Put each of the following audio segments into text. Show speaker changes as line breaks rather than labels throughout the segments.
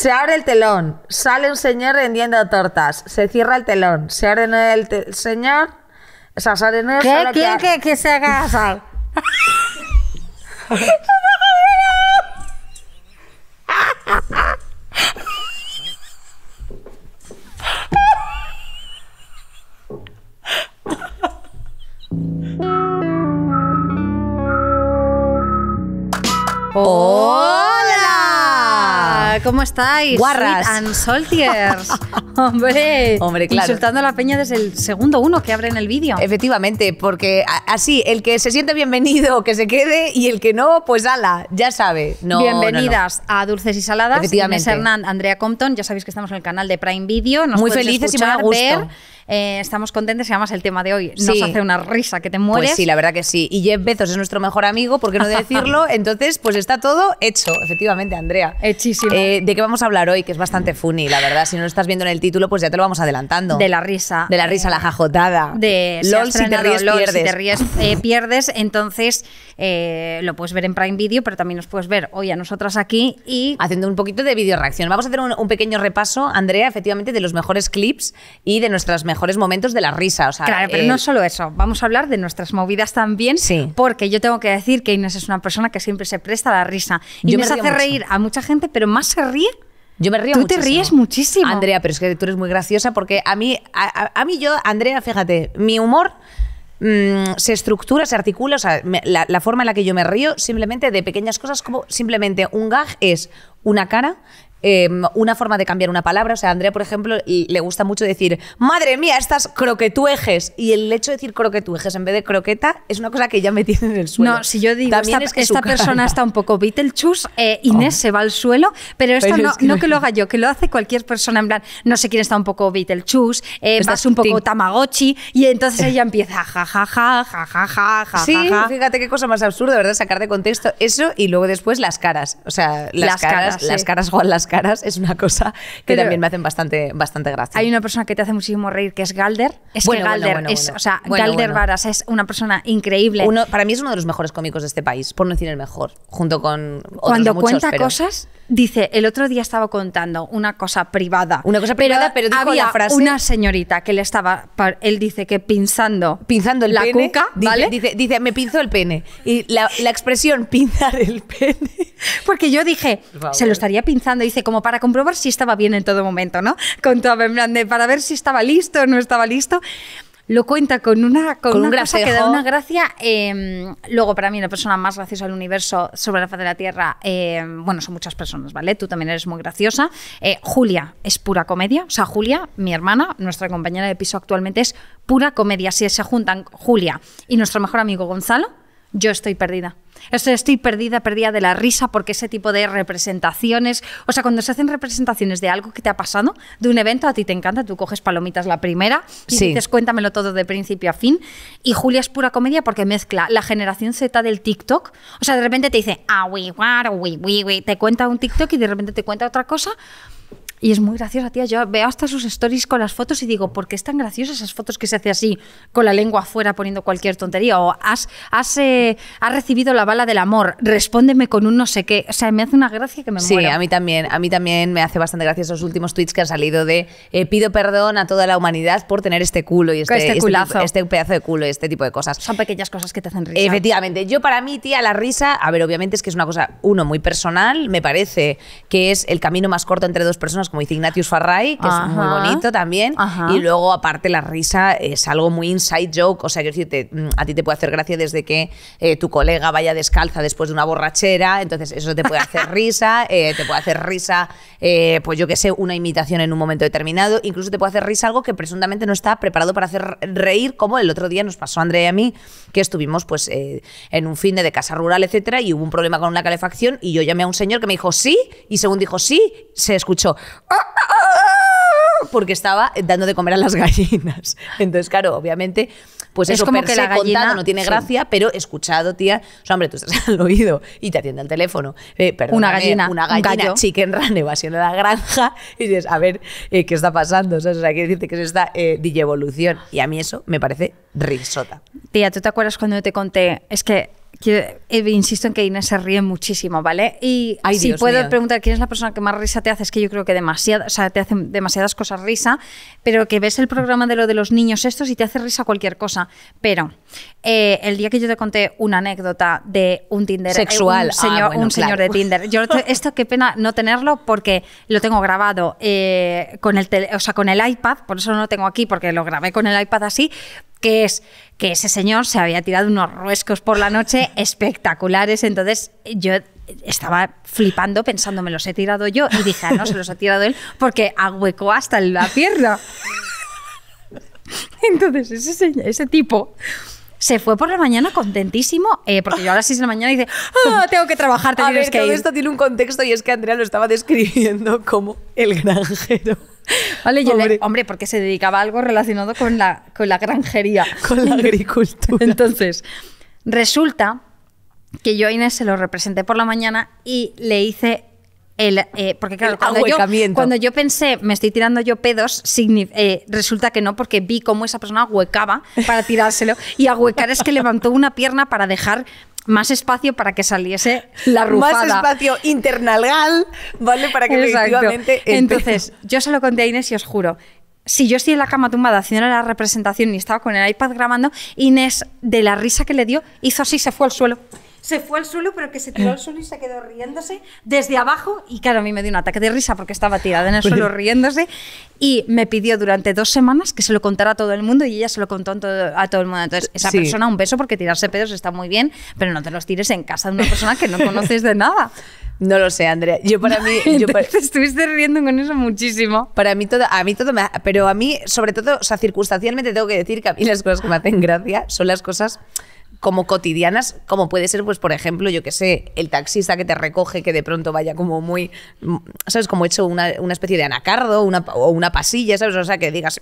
Se abre el telón, sale un señor vendiendo tortas, se cierra el telón, se abre el señor, o el ¿Qué? que, se haga
¿cómo estáis? Guarras. and
Hombre. Hombre, claro. Insultando a la peña desde el segundo uno que abre en el vídeo. Efectivamente, porque así, el que se siente bienvenido, que se quede, y el que no, pues ala, ya sabe. No, Bienvenidas a Dulces y Saladas. Efectivamente. Hernán,
Andrea Compton, ya sabéis que estamos en el canal de Prime Video. Nos muy felices y me a Ver eh, estamos
contentos y además el tema de hoy nos hace una risa que te mueres. Pues sí, la verdad que sí. Y Jeff Bezos es nuestro mejor amigo, ¿por qué no decirlo? Entonces, pues está todo hecho, efectivamente, Andrea. Hechísimo. Eh, ¿De qué vamos a hablar hoy? Que es bastante funny, la verdad. Si no lo estás viendo en el título, pues ya te lo vamos adelantando. De la risa. De la risa, la jajotada. De LOL, si, te ríes, pierdes. Si te
ríes, eh, pierdes. Entonces,
eh, lo puedes ver en Prime Video, pero también nos puedes ver hoy a nosotras aquí y... Haciendo un poquito de video reacción. Vamos a hacer un, un pequeño repaso, Andrea, efectivamente, de los mejores clips y de nuestras mejores mejores momentos de la risa. O sea, claro, pero no eh, solo eso. Vamos a hablar de
nuestras movidas también, sí. porque yo tengo que decir que Inés es una persona que siempre se presta a la risa. y nos hace reír a mucha gente, pero más se ríe
yo me río Tú te ríes muchísimo. Andrea, pero es que tú eres muy graciosa porque a mí, a, mí yo, Andrea, fíjate, mi humor mm, se estructura, se articula, o sea, la, la, forma en la que yo me río simplemente de pequeñas cosas como simplemente un gag es una cara, Em, una forma de cambiar una palabra. O sea, a Andrea, por ejemplo, le gusta mucho decir, madre mía, estas croquetuejes. Y el hecho de decir croquetuejes en vez de croqueta es una cosa que ya me tiene en el suelo. No, si yo digo, esta, esta persona está un poco Beetlejuice, eh, oh. Inés se va al suelo, pero esto no, que...
lo haga yo, que lo hace cualquier persona. En plan, no sé quién está un poco Beetlejuice, eh, estás un poco Tamagotchi,
y entonces ella empieza, ja, ja, ja, ja, ja, ja, ja, Sí, ja, ja. fíjate qué cosa más absurda, ¿verdad? Sacar de contexto eso y luego después las caras. O sea, las, caras, las caras o las caras es una cosa que también me hacen bastante, bastante gracia. Hay una persona que te hace muchísimo reír que es Galder. Es que Galder es, Galder Varas
es una persona increíble.
para mí es uno de los mejores cómicos de este país, por no decir el mejor, junto con otros Cuando cuenta cosas
Dice, el otro día estaba contando una cosa privada. Una cosa privada, pero, había frase. Una señorita que le estaba, él dice que pinzando. Pinzando la pene, ¿vale? Dice, dice, me pinzó el pene. Y la, expresión pinzar el pene. Porque yo dije, se lo estaría pinzando. Dice, como para comprobar si estaba bien en todo momento, ¿no? Con toda en para ver si estaba listo o no estaba listo lo cuenta con una, con, una cosa que da una gracia. Em, luego, para mí, la persona más graciosa del universo sobre la faz de la Tierra, em, bueno, son muchas personas, ¿vale? Tú también eres muy graciosa. Eh, Julia es pura comedia. O sea, Julia, mi hermana, nuestra compañera de piso actualmente, es pura comedia. Si se juntan Julia y nuestro mejor amigo Gonzalo, yo estoy perdida. Estoy perdida, perdida de la risa porque ese tipo de representaciones, o sea, cuando se hacen representaciones de algo que te ha pasado, de un evento, a ti te encanta, tú coges palomitas la primera y dices cuéntamelo todo de principio a fin. Y Julia es pura comedia porque mezcla la generación Z del TikTok, o sea, de repente te dice, ah, we, we, te cuenta un TikTok y de repente te cuenta otra cosa. Y es muy graciosa, tía. Yo veo hasta sus stories con las fotos y digo, ¿por qué es tan graciosa esas fotos que se hace así, con la lengua afuera poniendo cualquier tontería? O has, eh, has, recibido la
bala del amor, respóndeme con un no sé qué. O sea, me hace una gracia que me sí, Sí, a mí también. A mí también me hace bastante gracia esos últimos tweets que han salido de eh, pido perdón a toda la humanidad por tener este culo y este, este, este, este pedazo de culo y este tipo de cosas. Son pequeñas cosas que te hacen risa. Efectivamente. Yo para mí, tía, la risa, a ver, obviamente es que es una cosa, uno, muy personal, me parece que es el camino más corto entre dos personas como dice Ignatius Farray, que es muy bonito también. Y luego, aparte, la risa es algo muy inside joke. O sea, quiero decir, mm, a ti te puede hacer gracia desde que eh, tu colega vaya descalza después de una borrachera. Entonces, eso te puede hacer risa. Eh, te puede hacer risa, eh, pues yo que sé, una imitación en un momento determinado. Incluso te puede hacer risa algo que presuntamente no está preparado para hacer reír, como el otro día nos pasó a Andrea y a mí, que estuvimos pues en un fin de, casa rural, etcétera, y hubo un problema con una calefacción. Y yo llamé a un señor que me dijo sí, y según dijo sí, se escuchó porque estaba dando de comer a las gallinas. Entonces, claro, obviamente, pues eso la contado, no tiene gracia, pero escuchado, tía, o sea, hombre, tú estás al oído y te atiende el teléfono. Eh, una gallina, una gallina, chicken run evasión la granja y dices, a ver, eh, ¿qué está pasando? O sea, que decirte que es esta eh, digievolución. Y a mí eso me parece risota.
Tía, ¿tú te acuerdas cuando te conté? Es que eh, insisto en que Inés se ríe muchísimo, ¿vale? Y si puedo preguntar quién es la persona que más risa te hace, es que yo creo que demasiado, o sea, te hacen demasiadas cosas risa, pero que ves el programa de lo de los niños estos y te hace risa cualquier cosa. Pero eh, el día que yo te conté una anécdota de un Tinder eh, sexual, un, señor, ah, un señor de Tinder, yo esto qué pena no tenerlo porque lo tengo grabado con el, o sea, con el iPad, por eso no lo tengo aquí porque lo grabé con el iPad así, que es que ese señor se había tirado unos ruescos por la noche espectaculares, entonces yo estaba flipando pensando me los he tirado yo y dije, ah, no, se los ha tirado él porque ahuecó hasta la pierna. Entonces ese, ese tipo se fue por la mañana contentísimo, eh, porque yo a las 6 de la mañana dice, ah, tengo que trabajar, te a todo esto tiene un contexto y es que Andrea lo estaba describiendo como el granjero hombre. porque se dedicaba a algo relacionado con la, con la granjería. Con la agricultura. Entonces, resulta que yo a Inés se lo representé por la mañana y le hice el, eh, porque claro, cuando, yo, pensé, me estoy tirando yo pedos, eh, resulta que no, porque vi cómo esa persona ahuecaba para tirárselo y ahuecar es que levantó una pierna para dejar más espacio para que saliese la rufada. Más espacio internalgal, ¿vale? Para que efectivamente... Entonces, yo se lo conté a Inés y os juro, si yo estoy en la cama tumbada haciendo la representación y estaba con el iPad grabando, Inés, de la risa que le dio, hizo así, se fue al suelo se fue al suelo, pero que se tiró al eh. suelo y se quedó riéndose desde abajo. Y claro, a mí me dio un ataque de risa porque estaba tirada en el suelo riéndose. Y me pidió durante dos semanas que se lo contara a todo el mundo y ella se lo contó a todo, el mundo. Entonces, esa persona, un beso, porque tirarse pedos está muy bien, pero no te los tires en
casa de una persona que no conoces de nada. No lo sé, Andrea. Yo para mí. Yo estuviste riendo con eso muchísimo. Para mí todo. A mí todo me. Pero a mí, sobre todo, o sea, circunstancialmente tengo que decir que a mí las cosas que me hacen gracia son las cosas como cotidianas, como puede ser, pues, por ejemplo, yo que sé, el taxista que te recoge, que de pronto vaya como muy, mm, ¿sabes? Como hecho una, una especie de anacardo una, o una pasilla, ¿sabes? O sea, que digas,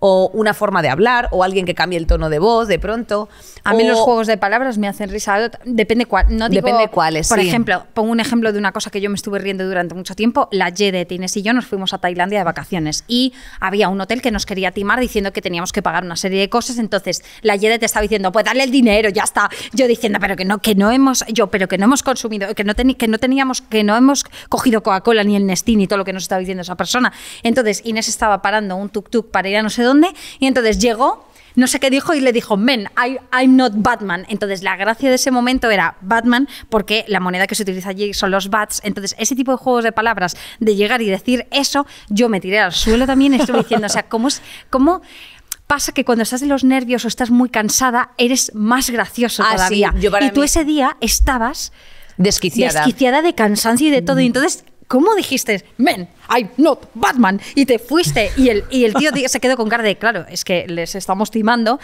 o una forma de hablar, o alguien que cambie el tono de voz de pronto. A mí los juegos de palabras me hacen risa, depende
cuál, no digo, Depende cuáles, Por ejemplo, pongo un ejemplo de una cosa que yo me estuve riendo durante mucho tiempo, la Yedet de y yo nos fuimos a Tailandia de vacaciones y había un hotel que nos quería timar diciendo que teníamos que pagar una serie de cosas, entonces la Yedet te estaba diciendo, pues dale el dinero ya está. Yo diciendo, pero que no, que no hemos, yo, pero que no hemos consumido, que no, que no teníamos, que no hemos cogido Coca-Cola ni el Nestín ni todo lo que nos estaba diciendo esa persona. Entonces Inés estaba parando un tuk-tuk para ir a no sé dónde y entonces llegó no sé qué dijo y le dijo, men, I'm not Batman. Entonces, la gracia de ese momento era Batman, porque la moneda que se utiliza allí son los bats. Entonces, ese tipo de juegos de palabras, de llegar y decir eso, yo me tiré al suelo también y estuve diciendo, o sea, ¿cómo es, cómo pasa que cuando estás de los nervios o estás muy cansada, eres más gracioso ah, todavía. y tú ese día estabas desquiciada. desquiciada de cansancio y de todo. Y mm. entonces ¿cómo dijiste, men, I'm not Batman? Y te fuiste. Y el, y el tío se quedó con cara de, claro, es que les estamos timando.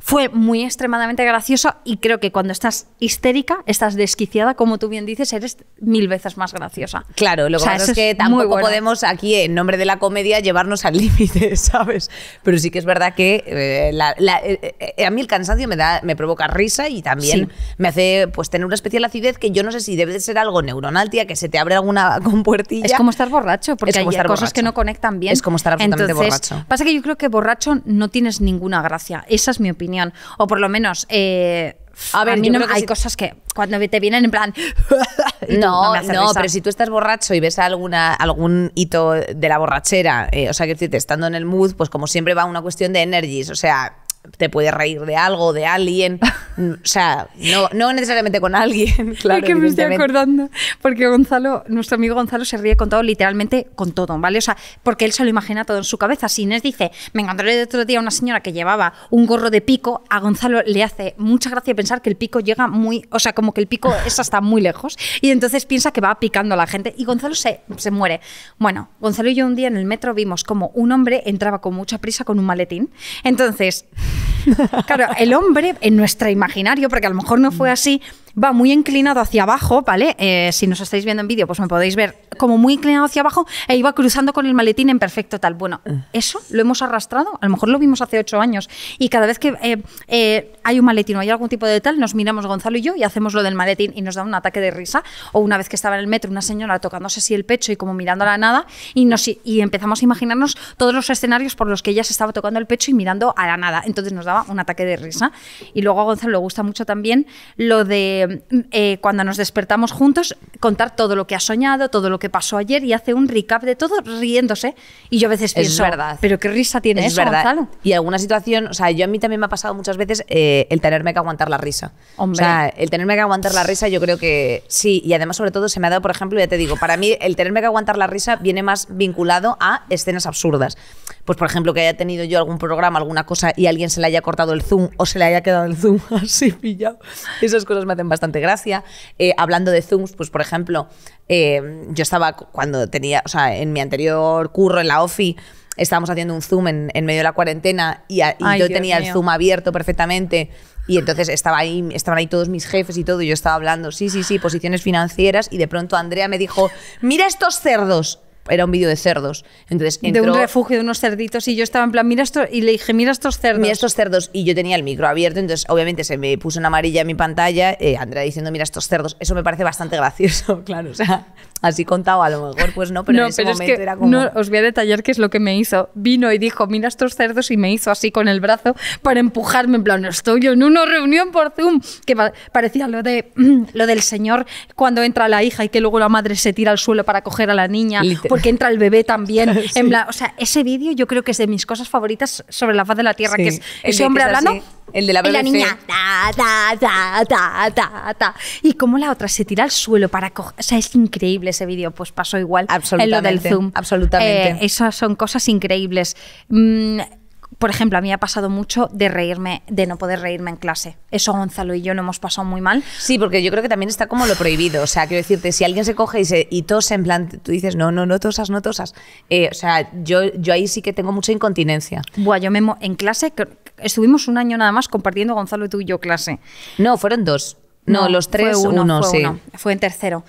Fue muy extremadamente graciosa y creo que cuando estás histérica, estás desquiciada, como tú bien dices, eres mil veces más graciosa. Claro, lo que pasa es que tampoco
podemos aquí, en nombre de la comedia, llevarnos al límite, ¿sabes? Pero sí que es verdad que eh, eh, eh, a mí el cansancio me, da, me provoca risa y también me hace pues, tener una especial acidez que yo no sé si debe de ser algo neuronal, que se te abre alguna compuertilla. Es como estar borracho, porque hay cosas que no conectan bien. Es como estar absolutamente Entonces, borracho.
Pasa que yo creo que borracho no tienes ninguna gracia. Esa es mi opinión. O por lo menos. Eh, hay cosas que cuando te vienen en plan.
no, no, pero si tú estás borracho y ves alguna, algún hito de la borrachera, eh, o sea, que estando en el mood, pues como siempre va una cuestión de energies, o sea, te puede reír de algo, de alguien. O sea, no, necesariamente con alguien. Claro, que me estoy acordando. Porque Gonzalo, nuestro amigo Gonzalo, se ríe con todo, literalmente
con todo, ¿vale? O sea, porque él se lo imagina todo en su cabeza. Si Inés dice, me encontré el otro día una señora que llevaba un gorro de pico, a Gonzalo le hace mucha gracia pensar que el pico llega muy. O sea, como que el pico es hasta muy lejos. Y entonces piensa que va picando a la gente. Y Gonzalo se, se muere. Bueno, Gonzalo y yo un día en el metro vimos como un hombre entraba con mucha prisa con un maletín. Entonces, Claro, el hombre en nuestro imaginario, porque a lo mejor no fue así, va muy inclinado hacia abajo, ¿vale? Eh, si nos estáis viendo en vídeo, pues me podéis ver como muy inclinado hacia abajo e iba cruzando con el maletín en perfecto tal. Bueno, eh. eso lo hemos arrastrado, a lo mejor lo vimos hace ocho años y cada vez que eh, hay un maletín o hay algún tipo de tal, nos miramos Gonzalo y yo y hacemos lo del maletín y nos da un ataque de risa. O una vez que estaba en el metro una señora tocándose así el pecho y como mirando a la nada y, nos, y empezamos a imaginarnos todos los escenarios por los que ella se estaba tocando el pecho y mirando a la nada. Entonces nos daba un ataque de risa. Y luego a Gonzalo le gusta mucho también lo de eh, mm, eh, cuando nos despertamos juntos, contar todo lo que ha soñado, todo lo que pasó ayer y hace un recap de todo riéndose. Y yo a veces pienso, es verdad.
pero qué risa tiene es verdad. Y alguna situación, o sea, yo a mí también me ha pasado muchas veces eh, el tenerme que aguantar la risa.
O sea, el
tenerme que aguantar la risa yo creo que sí. Y además, sobre todo, se me ha dado, por ejemplo, ya te digo, para mí el tenerme que aguantar la risa viene más vinculado a escenas absurdas pues por ejemplo, que haya tenido yo algún programa, alguna cosa y alguien se le haya cortado el zoom o se le haya quedado el zoom así pillado. Esas cosas me hacen bastante gracia. Eh, hablando de zooms, pues por ejemplo, eh, yo estaba cuando tenía, o sea, en mi anterior curro en la OFI, estábamos haciendo un Zoom en, medio de la cuarentena y, yo tenía el Zoom abierto perfectamente y entonces estaba ahí, estaban ahí todos mis jefes y todo y yo estaba hablando, sí, sí, sí, posiciones financieras y de pronto Andrea me dijo, mira estos cerdos era un vídeo de cerdos. Entonces, de un refugio de unos cerditos y yo estaba en plan, mira esto, y le dije, mira estos cerdos. Mira estos cerdos. Y yo tenía el micro abierto, entonces obviamente se me puso una amarilla en mi pantalla, eh, Andrea diciendo, mira estos cerdos. Eso me parece bastante gracioso, claro. O sea, así contado a lo mejor, pues no, pero en ese momento era como... No,
os voy a detallar qué es lo que me hizo. Vino y dijo, mira estos cerdos y me hizo así con el brazo para empujarme, en plan, estoy yo en una reunión por Zoom, que parecía lo, de, lo del señor cuando entra la hija y que luego la madre se tira al suelo para coger a la niña que entra el bebé también. en o sea, ese vídeo yo creo que es de mis cosas favoritas sobre la faz de la Tierra, que es ese hombre hablando. El de la niña. y como la otra se tira al suelo para coger. O sea, es increíble ese vídeo. Pues pasó igual en lo del Zoom. Absolutamente. Eh, esas son cosas increíbles. Mm, por ejemplo, a mí ha pasado mucho
de reírme, de no poder reírme en clase. Eso Gonzalo y yo no hemos pasado muy mal. Sí, porque yo creo que también está como lo prohibido. O sea, quiero decirte, si alguien se coge y, se, tose en plan, tú dices, no, no, no tosas, no tosas. Eh, o sea, yo, yo ahí sí que tengo mucha incontinencia. Buah, yo me en clase estuvimos un año nada más compartiendo Gonzalo y tú y yo clase. No, fueron dos. No, los tres, uno, uno, fue sí.
Fue en tercero.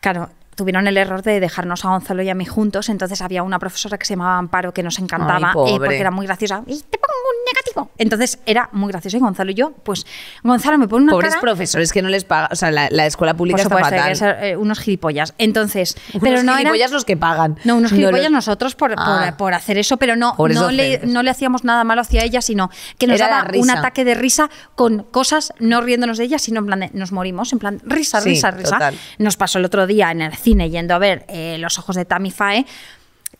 Claro, tuvieron el error de dejarnos a Gonzalo y a mí juntos, entonces había una profesora que se llamaba Amparo que nos encantaba eh, porque era muy graciosa. Y te pongo un negativo. Entonces era muy gracioso y Gonzalo y yo, pues Gonzalo me pone una Pobres profesores
que no les pagan, o sea, la, escuela pública está fatal.
Eh, unos gilipollas. Entonces, unos pero no gilipollas los que pagan. No, unos gilipollas nosotros por, ah. por, hacer eso, pero no no le, hacíamos nada malo hacia ella, sino que nos daba un ataque de risa con cosas no riéndonos de ella, sino en plan nos morimos, en plan risa, risa, risa. Nos pasó el otro día en el cine yendo a ver eh, Los ojos de tamifae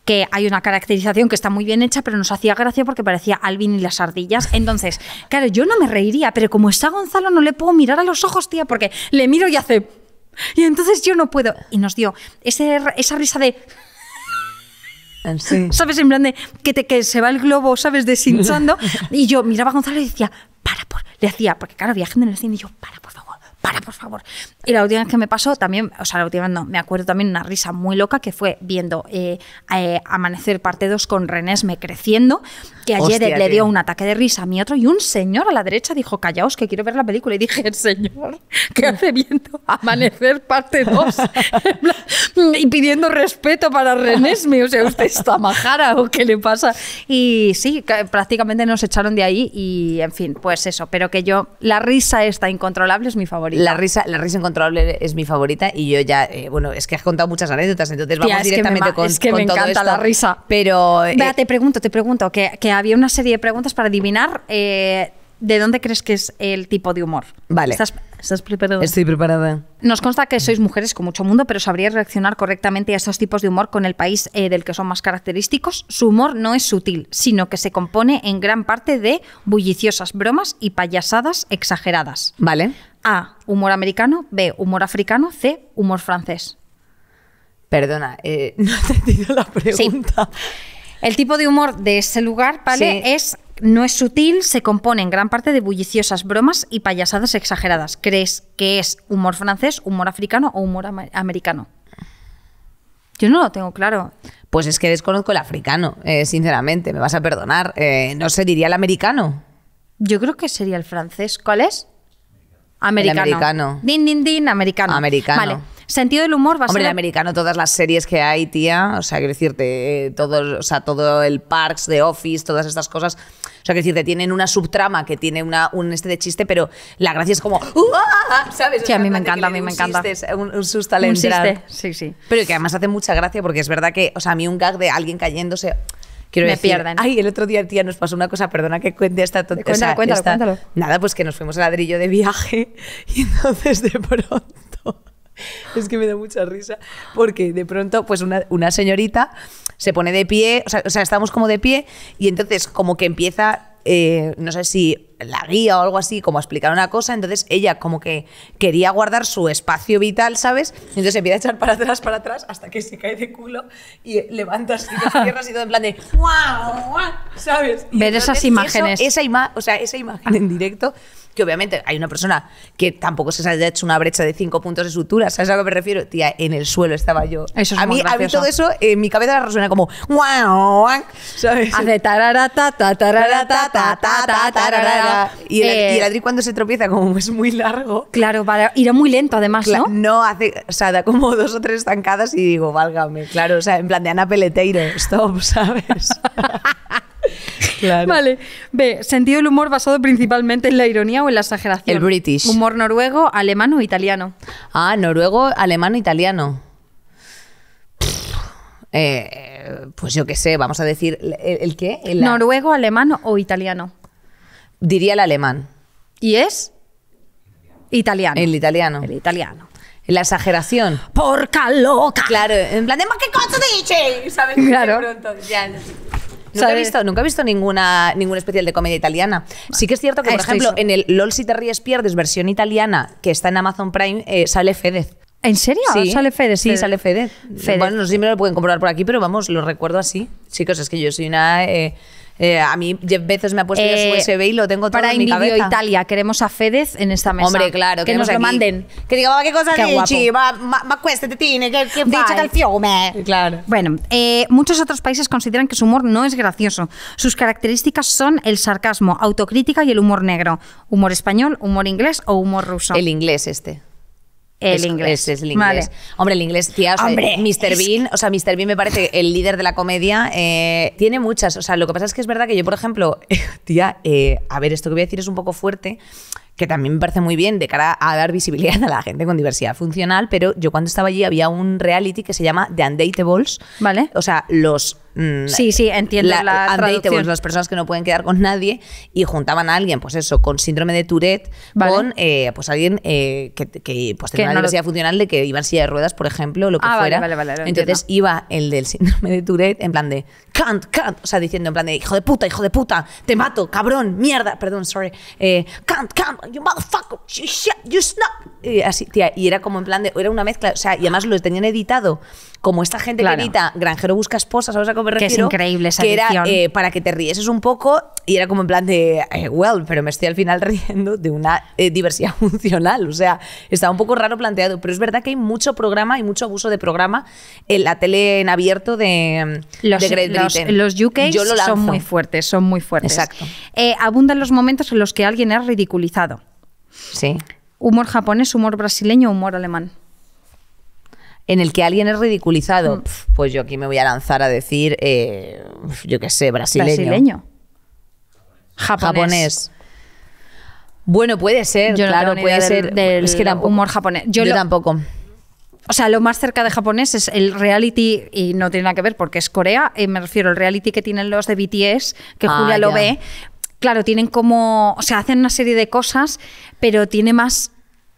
que hay una caracterización que está muy bien hecha, pero nos hacía gracia porque parecía Alvin y las ardillas. Entonces, claro, yo no me reiría, pero como está Gonzalo, no le puedo mirar a los ojos, tía, porque le miro y hace. Y entonces yo no puedo. Y nos dio ese, esa risa de. Ah, ¿Sabes? En plan de que, te, que se va el globo, ¿sabes? Deshinchando. Y yo miraba a Gonzalo y decía, para, por. Le hacía, porque claro, viajando en el cine, y yo, para, por favor para, por favor. Y la última vez que me pasó también, o sea, la última vez no, me acuerdo también una risa muy loca que fue viendo eh, eh, Amanecer parte 2 con me creciendo, que ayer le dio un ataque de risa a mi otro y un señor a la derecha dijo, callaos que quiero ver la película. Y dije, señor, ¿qué hace viendo Amanecer parte 2? y pidiendo respeto para Renesme, o sea, usted está majara o qué le pasa. Y sí, prácticamente nos echaron de ahí
y en fin, pues eso, pero que yo,
la risa está incontrolable es mi favorito. La risa,
la risa incontrolable es mi favorita y yo ya, eh, bueno, es que has contado muchas anécdotas, entonces vamos directamente con Es que me encanta la
risa. Pero... Eh, te pregunto, te pregunto, que, había una serie de preguntas para adivinar eh, de dónde crees que es el tipo de humor. Vale. ¿Estás, ¿Estás preparada?
Estoy preparada.
Nos consta que sois mujeres con mucho mundo, pero ¿sabrías reaccionar correctamente a estos tipos de humor con el país eh, del que son más característicos. Su humor no es sutil, sino que se compone en gran parte de bulliciosas bromas y payasadas exageradas. Vale. A, humor americano, B, humor africano, C, humor francés.
Perdona, eh, no he
entendido la pregunta. El tipo de humor de ese lugar, ¿vale? Es no es sutil, se compone en gran parte de bulliciosas bromas y payasadas exageradas. ¿Crees que es humor francés, humor africano o humor americano?
Yo no lo tengo claro. Pues es que desconozco el africano, eh, sinceramente, me vas a perdonar. Eh, no sería diría el americano.
Yo creo que sería el francés. ¿Cuál es? Americano. americano.
Din, din, din, americano. Americano. Vale. Sentido del humor va a Hombre, americano, todas las series que hay, tía, o sea, quiero decirte, todo, todo el Parks, The Office, todas estas cosas, o sea, quiero decirte, tienen una subtrama que tiene una, un este de chiste, pero la gracia es como, uh, ah, ah, ah", ¿sabes? Sí, a mí me encanta, a mí me encanta. un, susto un Sí, sí. Pero que además hace mucha gracia porque es verdad que, o sea, a mí un gag de alguien cayéndose,
Quiero me pierdan.
Ay, el otro día, tía, nos pasó una cosa, perdona que cuente esta tonta. Nada, pues que nos fuimos a ladrillo de viaje y entonces de pronto es que me da mucha risa, porque de pronto, pues una, señorita se pone de pie, o sea, estamos como de pie, y entonces como que empieza eh, no sé si la guía o algo así, como a explicar una cosa, entonces ella como que quería guardar su espacio vital, ¿sabes? Y entonces empieza a echar para atrás, para atrás, hasta que se cae de culo y levanta así las piernas y todo en plan de ¡guau! ¿Sabes? Ver esas imágenes. esa, o sea, esa imagen en directo que obviamente hay una persona que tampoco se haya hecho una brecha de cinco puntos de sutura, ¿sabes a lo que me refiero? Tía, en el suelo estaba yo. Eso es a, mí, a mí todo eso en mi cabeza resuena como wow, ¿sabes? Hace tararata, ta, tararata, ta, ta, tararata.
Y el, y el eh, Adri
cuando se tropieza como es muy largo. Claro, para ir muy lento además, ¿no? No, hace, o sea, da como dos o tres zancadas y digo, válgame, claro, o sea, en plan de Ana Peleteiro, stop, ¿sabes? Vale. B. Sentido
del humor basado principalmente en la ironía o en la exageración. El British. Humor noruego, alemán o italiano.
Ah, noruego, alemán o italiano. Eh, pues yo qué sé, vamos a decir. ¿El, qué? Noruego, alemán o italiano. Diría el alemán. ¿Y es? Italiano. El italiano. El italiano. La exageración. Porca loca. Claro, en plan, ¿qué cosa dices? ¿Sabes? Claro. De ya. Nunca he, visto, nunca ninguna, ningún especial de comedia italiana. Sí que es cierto que, ah, por ejemplo, en el LOL Si te ríes pierdes versión italiana, que está en Amazon Prime, eh, sale Fedez. ¿En serio? ¿Sale Fedez? Sí, sale Fedez. Bueno, no siempre lo pueden comprobar por aquí, pero vamos, lo recuerdo así. Chicos, es que yo soy una... Eh, eh, a mí Jeff Bezos me ha puesto ya su USB eh, y lo tengo todo para en mi cabeza. Italia,
queremos a Fedez en esta mesa. Hombre, claro, que nos lo manden.
Que diga, ¿qué cosa qué dici? te tiene, dice Claro. Bueno, eh,
muchos otros países consideran que su humor no es gracioso. Sus características son el sarcasmo, autocrítica y el humor negro. Humor español, humor inglés o humor ruso. El inglés este. El inglés. Es, el inglés.
Hombre, el inglés, tía, Hombre, Mr. Bean, o sea, Mr. Bean me parece el líder de la comedia. Eh, tiene muchas, o sea, lo que pasa es que es verdad que yo, por ejemplo, tía, eh, a ver, esto que voy a decir es un poco fuerte, que también me parece muy bien de cara a dar visibilidad a la gente con diversidad funcional, pero yo cuando estaba allí había un reality que se llama The Undateables. Vale. O sea, los Mm, sí, sí, entiendo la, la traducción. las personas que no pueden quedar con nadie y juntaban a alguien, pues eso, con síndrome de Tourette, con eh, pues alguien eh, que, pues, tenía una no funcional de que iban silla de ruedas, por ejemplo, lo que ah, fuera. Vale, vale, Entonces iba el del síndrome de Tourette en plan de can't, can't, o sea, diciendo en plan de hijo de puta, hijo de puta, te mato, cabrón, mierda, perdón, sorry, eh, can't, can't, you motherfucker, shit, you snap. Y así, y era como en plan de, era una mezcla, o sea, y además lo tenían editado como esta gente que edita Granjero busca esposas, ¿sabes? Que es increíble esa era eh, para que te rieses un poco y era como en plan de, eh, well, pero me estoy al final riendo de una eh, diversidad funcional. O sea, estaba un poco raro planteado, pero es verdad que hay mucho programa y mucho abuso de programa en la tele en abierto de, mm, los, Great los, Britain. Los, UK son muy
fuertes, son muy fuertes. Exacto. abundan los momentos en los que alguien es ridiculizado. Sí. Humor japonés, humor brasileño, humor
alemán en el que alguien es ridiculizado, mm. pues yo aquí me voy a lanzar a decir, eh, yo qué sé, brasileño. Brasileño.
Japonés. Bueno, puede ser,
claro, puede ser. es que tampoco. humor japonés. Yo, tampoco.
O sea, lo más cerca de japonés es el reality, y no tiene nada que ver porque es Corea, me refiero al reality que tienen los de BTS, que Julia ah, lo ve. Claro, tienen como. O sea, hacen una serie de cosas, pero tiene más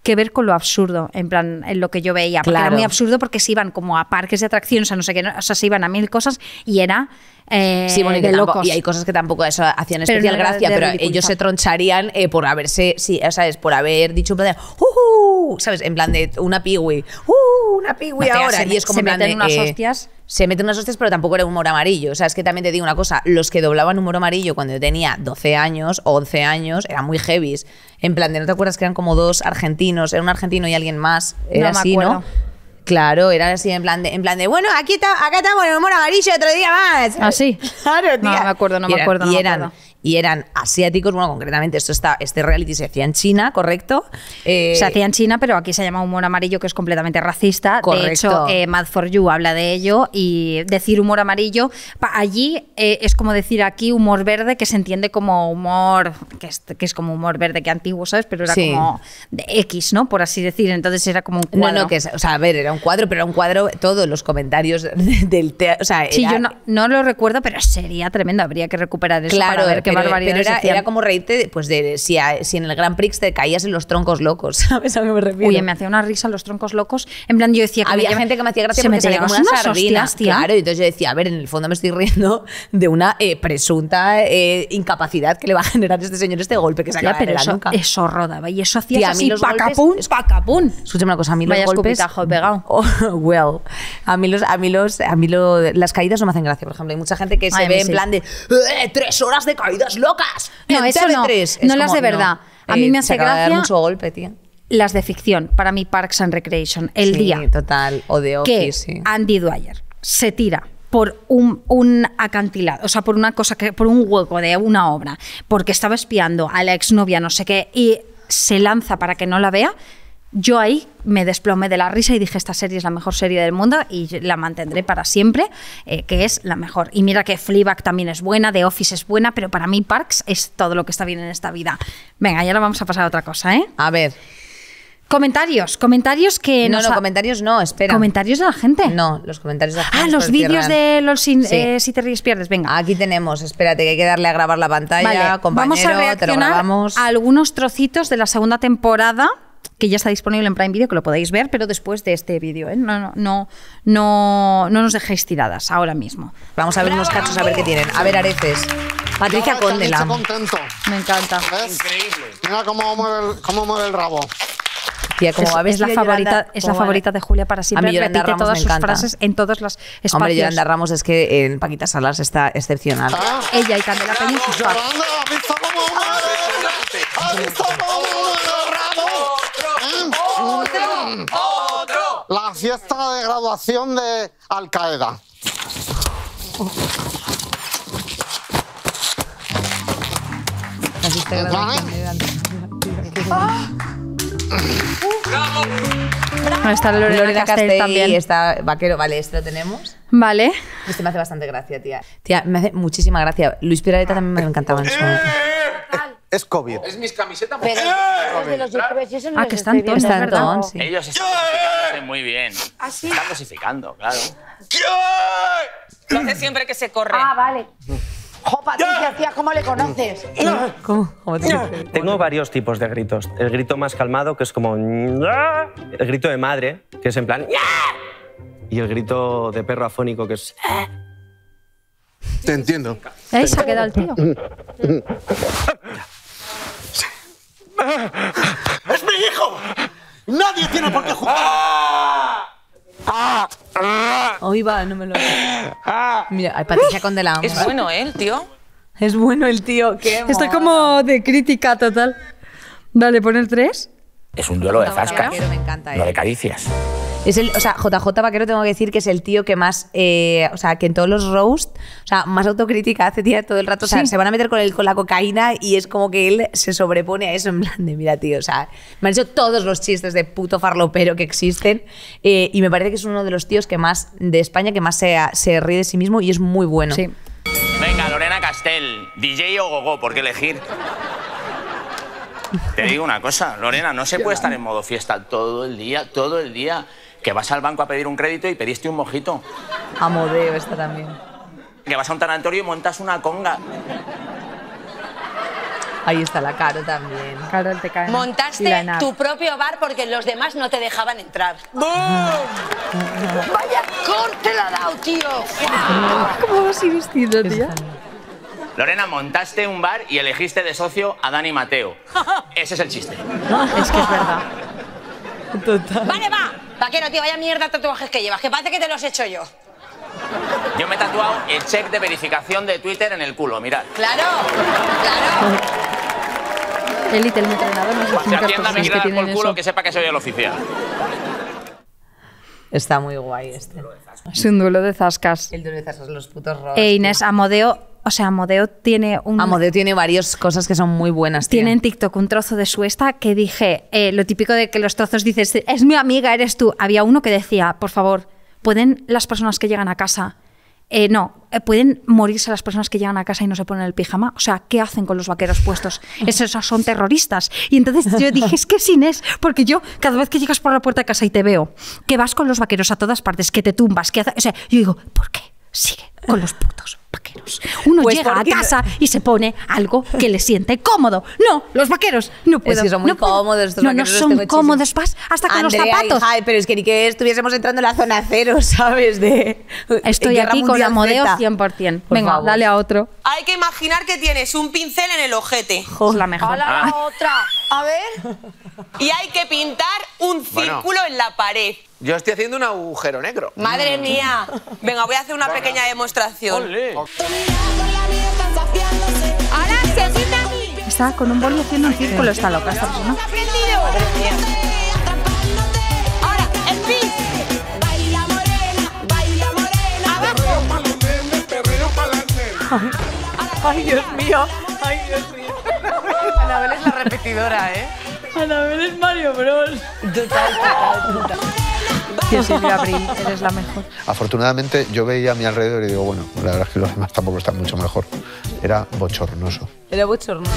que ver con lo absurdo, en plan, en lo que yo veía. era muy absurdo porque se iban como a parques de atracciones, sea, no sé qué, o sea, se iban a mil cosas y era eh, sí, bueno, y, y hay cosas
que tampoco eso hacían especial gracia, pero ellos se troncharían eh, por haberse, sí, ¿sabes? Por haber dicho un plan de, uh, ¿sabes? En plan de una pigui uh, una pigui ahora. y es como meten unas eh, hostias. Se meten unas hostias, pero tampoco era un humor amarillo. O sea, es que también te digo una cosa: los que doblaban humor amarillo cuando yo tenía 12 años o 11 años eran muy heavies. En plan de, ¿no te acuerdas que eran como dos argentinos? Era un argentino y alguien más. Era no así, ¿no? Claro, era así en plan de, en plan de bueno, aquí está, acá estamos en el amor amarillo otro día más. Así. Ah, claro, No me acuerdo, no me acuerdo. Y me acuerdo y eran asiáticos. Bueno, concretamente, esto está, este reality se hacía en China, ¿correcto? Eh, se hacía en China, pero aquí se llama humor
amarillo, que es completamente racista. Correcto. De hecho, eh, Mad for You habla de ello y decir humor amarillo, allí eh, es como decir aquí humor verde, que se entiende como humor,
que es, que es como humor verde que antiguo, ¿sabes? Pero era como de X, ¿no? Por así decir. Entonces era como un cuadro. No, no, que, o sea, a ver, era un cuadro, pero era un cuadro, todos los comentarios del teatro. Sí, yo no, lo recuerdo, pero sería tremendo. Habría que recuperar eso claro, para ver qué pero era, como reírte pues, de si, en el Grand Prix te caías en los troncos locos, ¿sabes a qué me refiero? Oye, me hacía una risa los troncos locos. En plan, yo decía que. Había gente que me hacía gracia se porque salía como una sardinas. Claro, y entonces yo decía, a ver, en el fondo me estoy riendo de una eh, presunta eh, incapacidad que le va a generar este señor este golpe que se acaba de la eso, nuca. Eso rodaba y eso hacía así, pacapún, pacapún. Escúchame una cosa, a mí los golpes. pegado. Oh, well, a mí los, a mí los, a mí lo, las caídas no me hacen gracia, por ejemplo. Hay mucha gente que se ve en plan de eh, tres horas de caída locas. No, en no. las de verdad. A mí eh, me hace gracia.
golpe, las de ficción, para mí Parks and Recreation, el día
total, o
de que Andy Dwyer se tira por un, un, acantilado, o sea, por una cosa que, por un hueco de una obra, porque estaba espiando a la exnovia, no sé qué, y se lanza para que no la vea, yo ahí me desplomé de la risa y dije, esta serie es la mejor serie del mundo y la mantendré para siempre, eh, que es la mejor. Y mira que Fleabag también es buena, The Office es buena, pero para mí Parks es todo lo que está bien en esta vida. Venga, ya ahora vamos a pasar a otra cosa, ¿eh? A ver. Comentarios, comentarios
que no. No, no, comentarios no, espera. Comentarios de la gente. No, los comentarios de la ah, gente. Ah, los vídeos de los eh, si te ríes pierdes, venga. Aquí tenemos, espérate, que hay que darle a grabar la pantalla, compañero, vamos a te grabamos.
algunos trocitos de la segunda temporada que ya está disponible en Prime Video, que lo podéis ver, pero después de este vídeo. ¿eh? No, no, no, no, no nos dejéis tiradas ahora mismo.
Vamos a ver unos cachos a ver qué tienen. A ver, areces. Patricia Condela. Me
encanta. ¿Ves? Increíble. Mira cómo mueve el, cómo mueve el rabo.
Tía, como es, es, la favorita, es la favorita de Julia para siempre. A mí Repite todas sus frases en todas las espacios. Hombre, Yolanda Ramos es que en Paquita Salas está excepcional.
Ah. Ella y Candela Peña. Yolanda, ha visto ah, visto la fiesta de graduación de Al Qaeda.
está Lorena, Lorena Castell, Y está Vaquero, vale, este lo tenemos. Vale. Este me hace bastante gracia, tía. Tía, me hace muchísima gracia. Luis Pirareta también me encantaba en su momento. ¡Eh! Es COVID. Es mis camisetas. Pero de los ah, que están todos. Están Ellos están muy bien. ¿Ah, sí? Están dosificando, claro. Lo hace siempre que se corre. Ah, vale. Jo, Patricia, tía, ¿cómo le conoces? ¿Cómo? Tengo varios tipos de gritos. El grito más calmado, que es como... El grito
de madre, que es en plan... Y el grito de perro afónico, que es... Te entiendo. Ahí se ha quedado el tío.
¡Es mi hijo! ¡Nadie tiene por qué jugar Hoy va, no me lo. Mira, hay Patricia Es bueno, el tío? Es bueno el tío. Qué Está como de crítica total. Vale, poner tres. Es un duelo de zascas, no de caricias. Es el, o sea, JJ Vaquero tengo que decir que es el tío que más, eh, o sea, que en todos los roast, o sea, más autocrítica hace tía todo el rato. O sea, se van a meter con, el, con la cocaína y es como que él se sobrepone a eso en plan de, mira, tío, o sea, me han hecho todos los chistes de puto farlopero que existen eh, y me parece que es uno de los tíos que más, de España, que más se, se ríe de sí mismo y es muy bueno. Sí. Venga, Lorena Castel, DJ o Gogo, ¿por qué elegir?
Te digo una cosa, Lorena, no se puede estar en modo fiesta todo el día, todo el día, que vas al banco a pedir un crédito y pediste un mojito.
A modeo esta también. Que vas a un tanatorio y montas una conga. Ahí está la Caro también. Montaste tu propio bar porque los demás no te dejaban entrar. ¡Bum! ¡Vaya corte la ha dado, tío!
¿Cómo vas ir tía?
Lorena, montaste un bar y elegiste de socio a Dani Mateo. Ese es el chiste. es que es verdad. Total. Vale, va. Vaquero, tío, vaya mierda tatuajes que llevas, que parece que te los he hecho yo. Yo me he tatuado el check de verificación de Twitter en el culo, mirad. Claro, claro.
Elite, el entrenador, no sé si se atienda, me tiene el por culo, que sepa que soy el
oficial. Está muy guay este. Es un duelo de zascas. El duelo de zascas, los putos robos. E Inés Amodeo o sea, Amodeo tiene un... Amodeo tiene varias cosas que son muy
buenas. Tiene en TikTok un trozo de su esta que dije, eh, lo típico de que los trozos dices, es mi amiga, eres tú. Había uno que decía, por favor, ¿pueden las personas que llegan a casa... Eh, no, eh, pueden morirse las personas que llegan a casa y no se ponen el pijama. O sea, ¿qué hacen con los vaqueros puestos? Esos son terroristas. Y entonces yo dije, es que es porque yo cada vez que llegas por la puerta de casa y te veo, que vas con los vaqueros a todas partes, que te tumbas, que haces... O sea, yo digo, ¿por qué? sigue con los putos vaqueros. Uno pues llega a casa y se pone algo que le siente cómodo.
No, los vaqueros no pueden. Es muy cómodos no, No, son cómodos, hasta con los zapatos. Ay, pero es que ni que estuviésemos entrando en la zona cero, ¿sabes? De, Estoy aquí con la modeo 100%. Venga, dale a otro. Hay que imaginar que tienes un pincel en el ojete. la mejor. A ah. otra. A ver. Y hay que pintar un círculo en la pared.
Yo estoy haciendo un agujero negro. Madre mm. mía.
Venga, voy a hacer una pequeña demostración. Olé. Ahora se quita mí. Está
con un boli haciendo un círculo, está loca esta persona.
Ahora, el pis. Abajo. Ay, Dios mío. Ay, Dios mío. Anabel es la repetidora, ¿eh? Anabel es Mario Bros. total, total. total. Gracias, Silvia Abril, eres la mejor.
Afortunadamente, yo veía a mi alrededor y digo, bueno, la verdad es que los demás tampoco están mucho mejor. Era bochornoso.
Era bochornoso.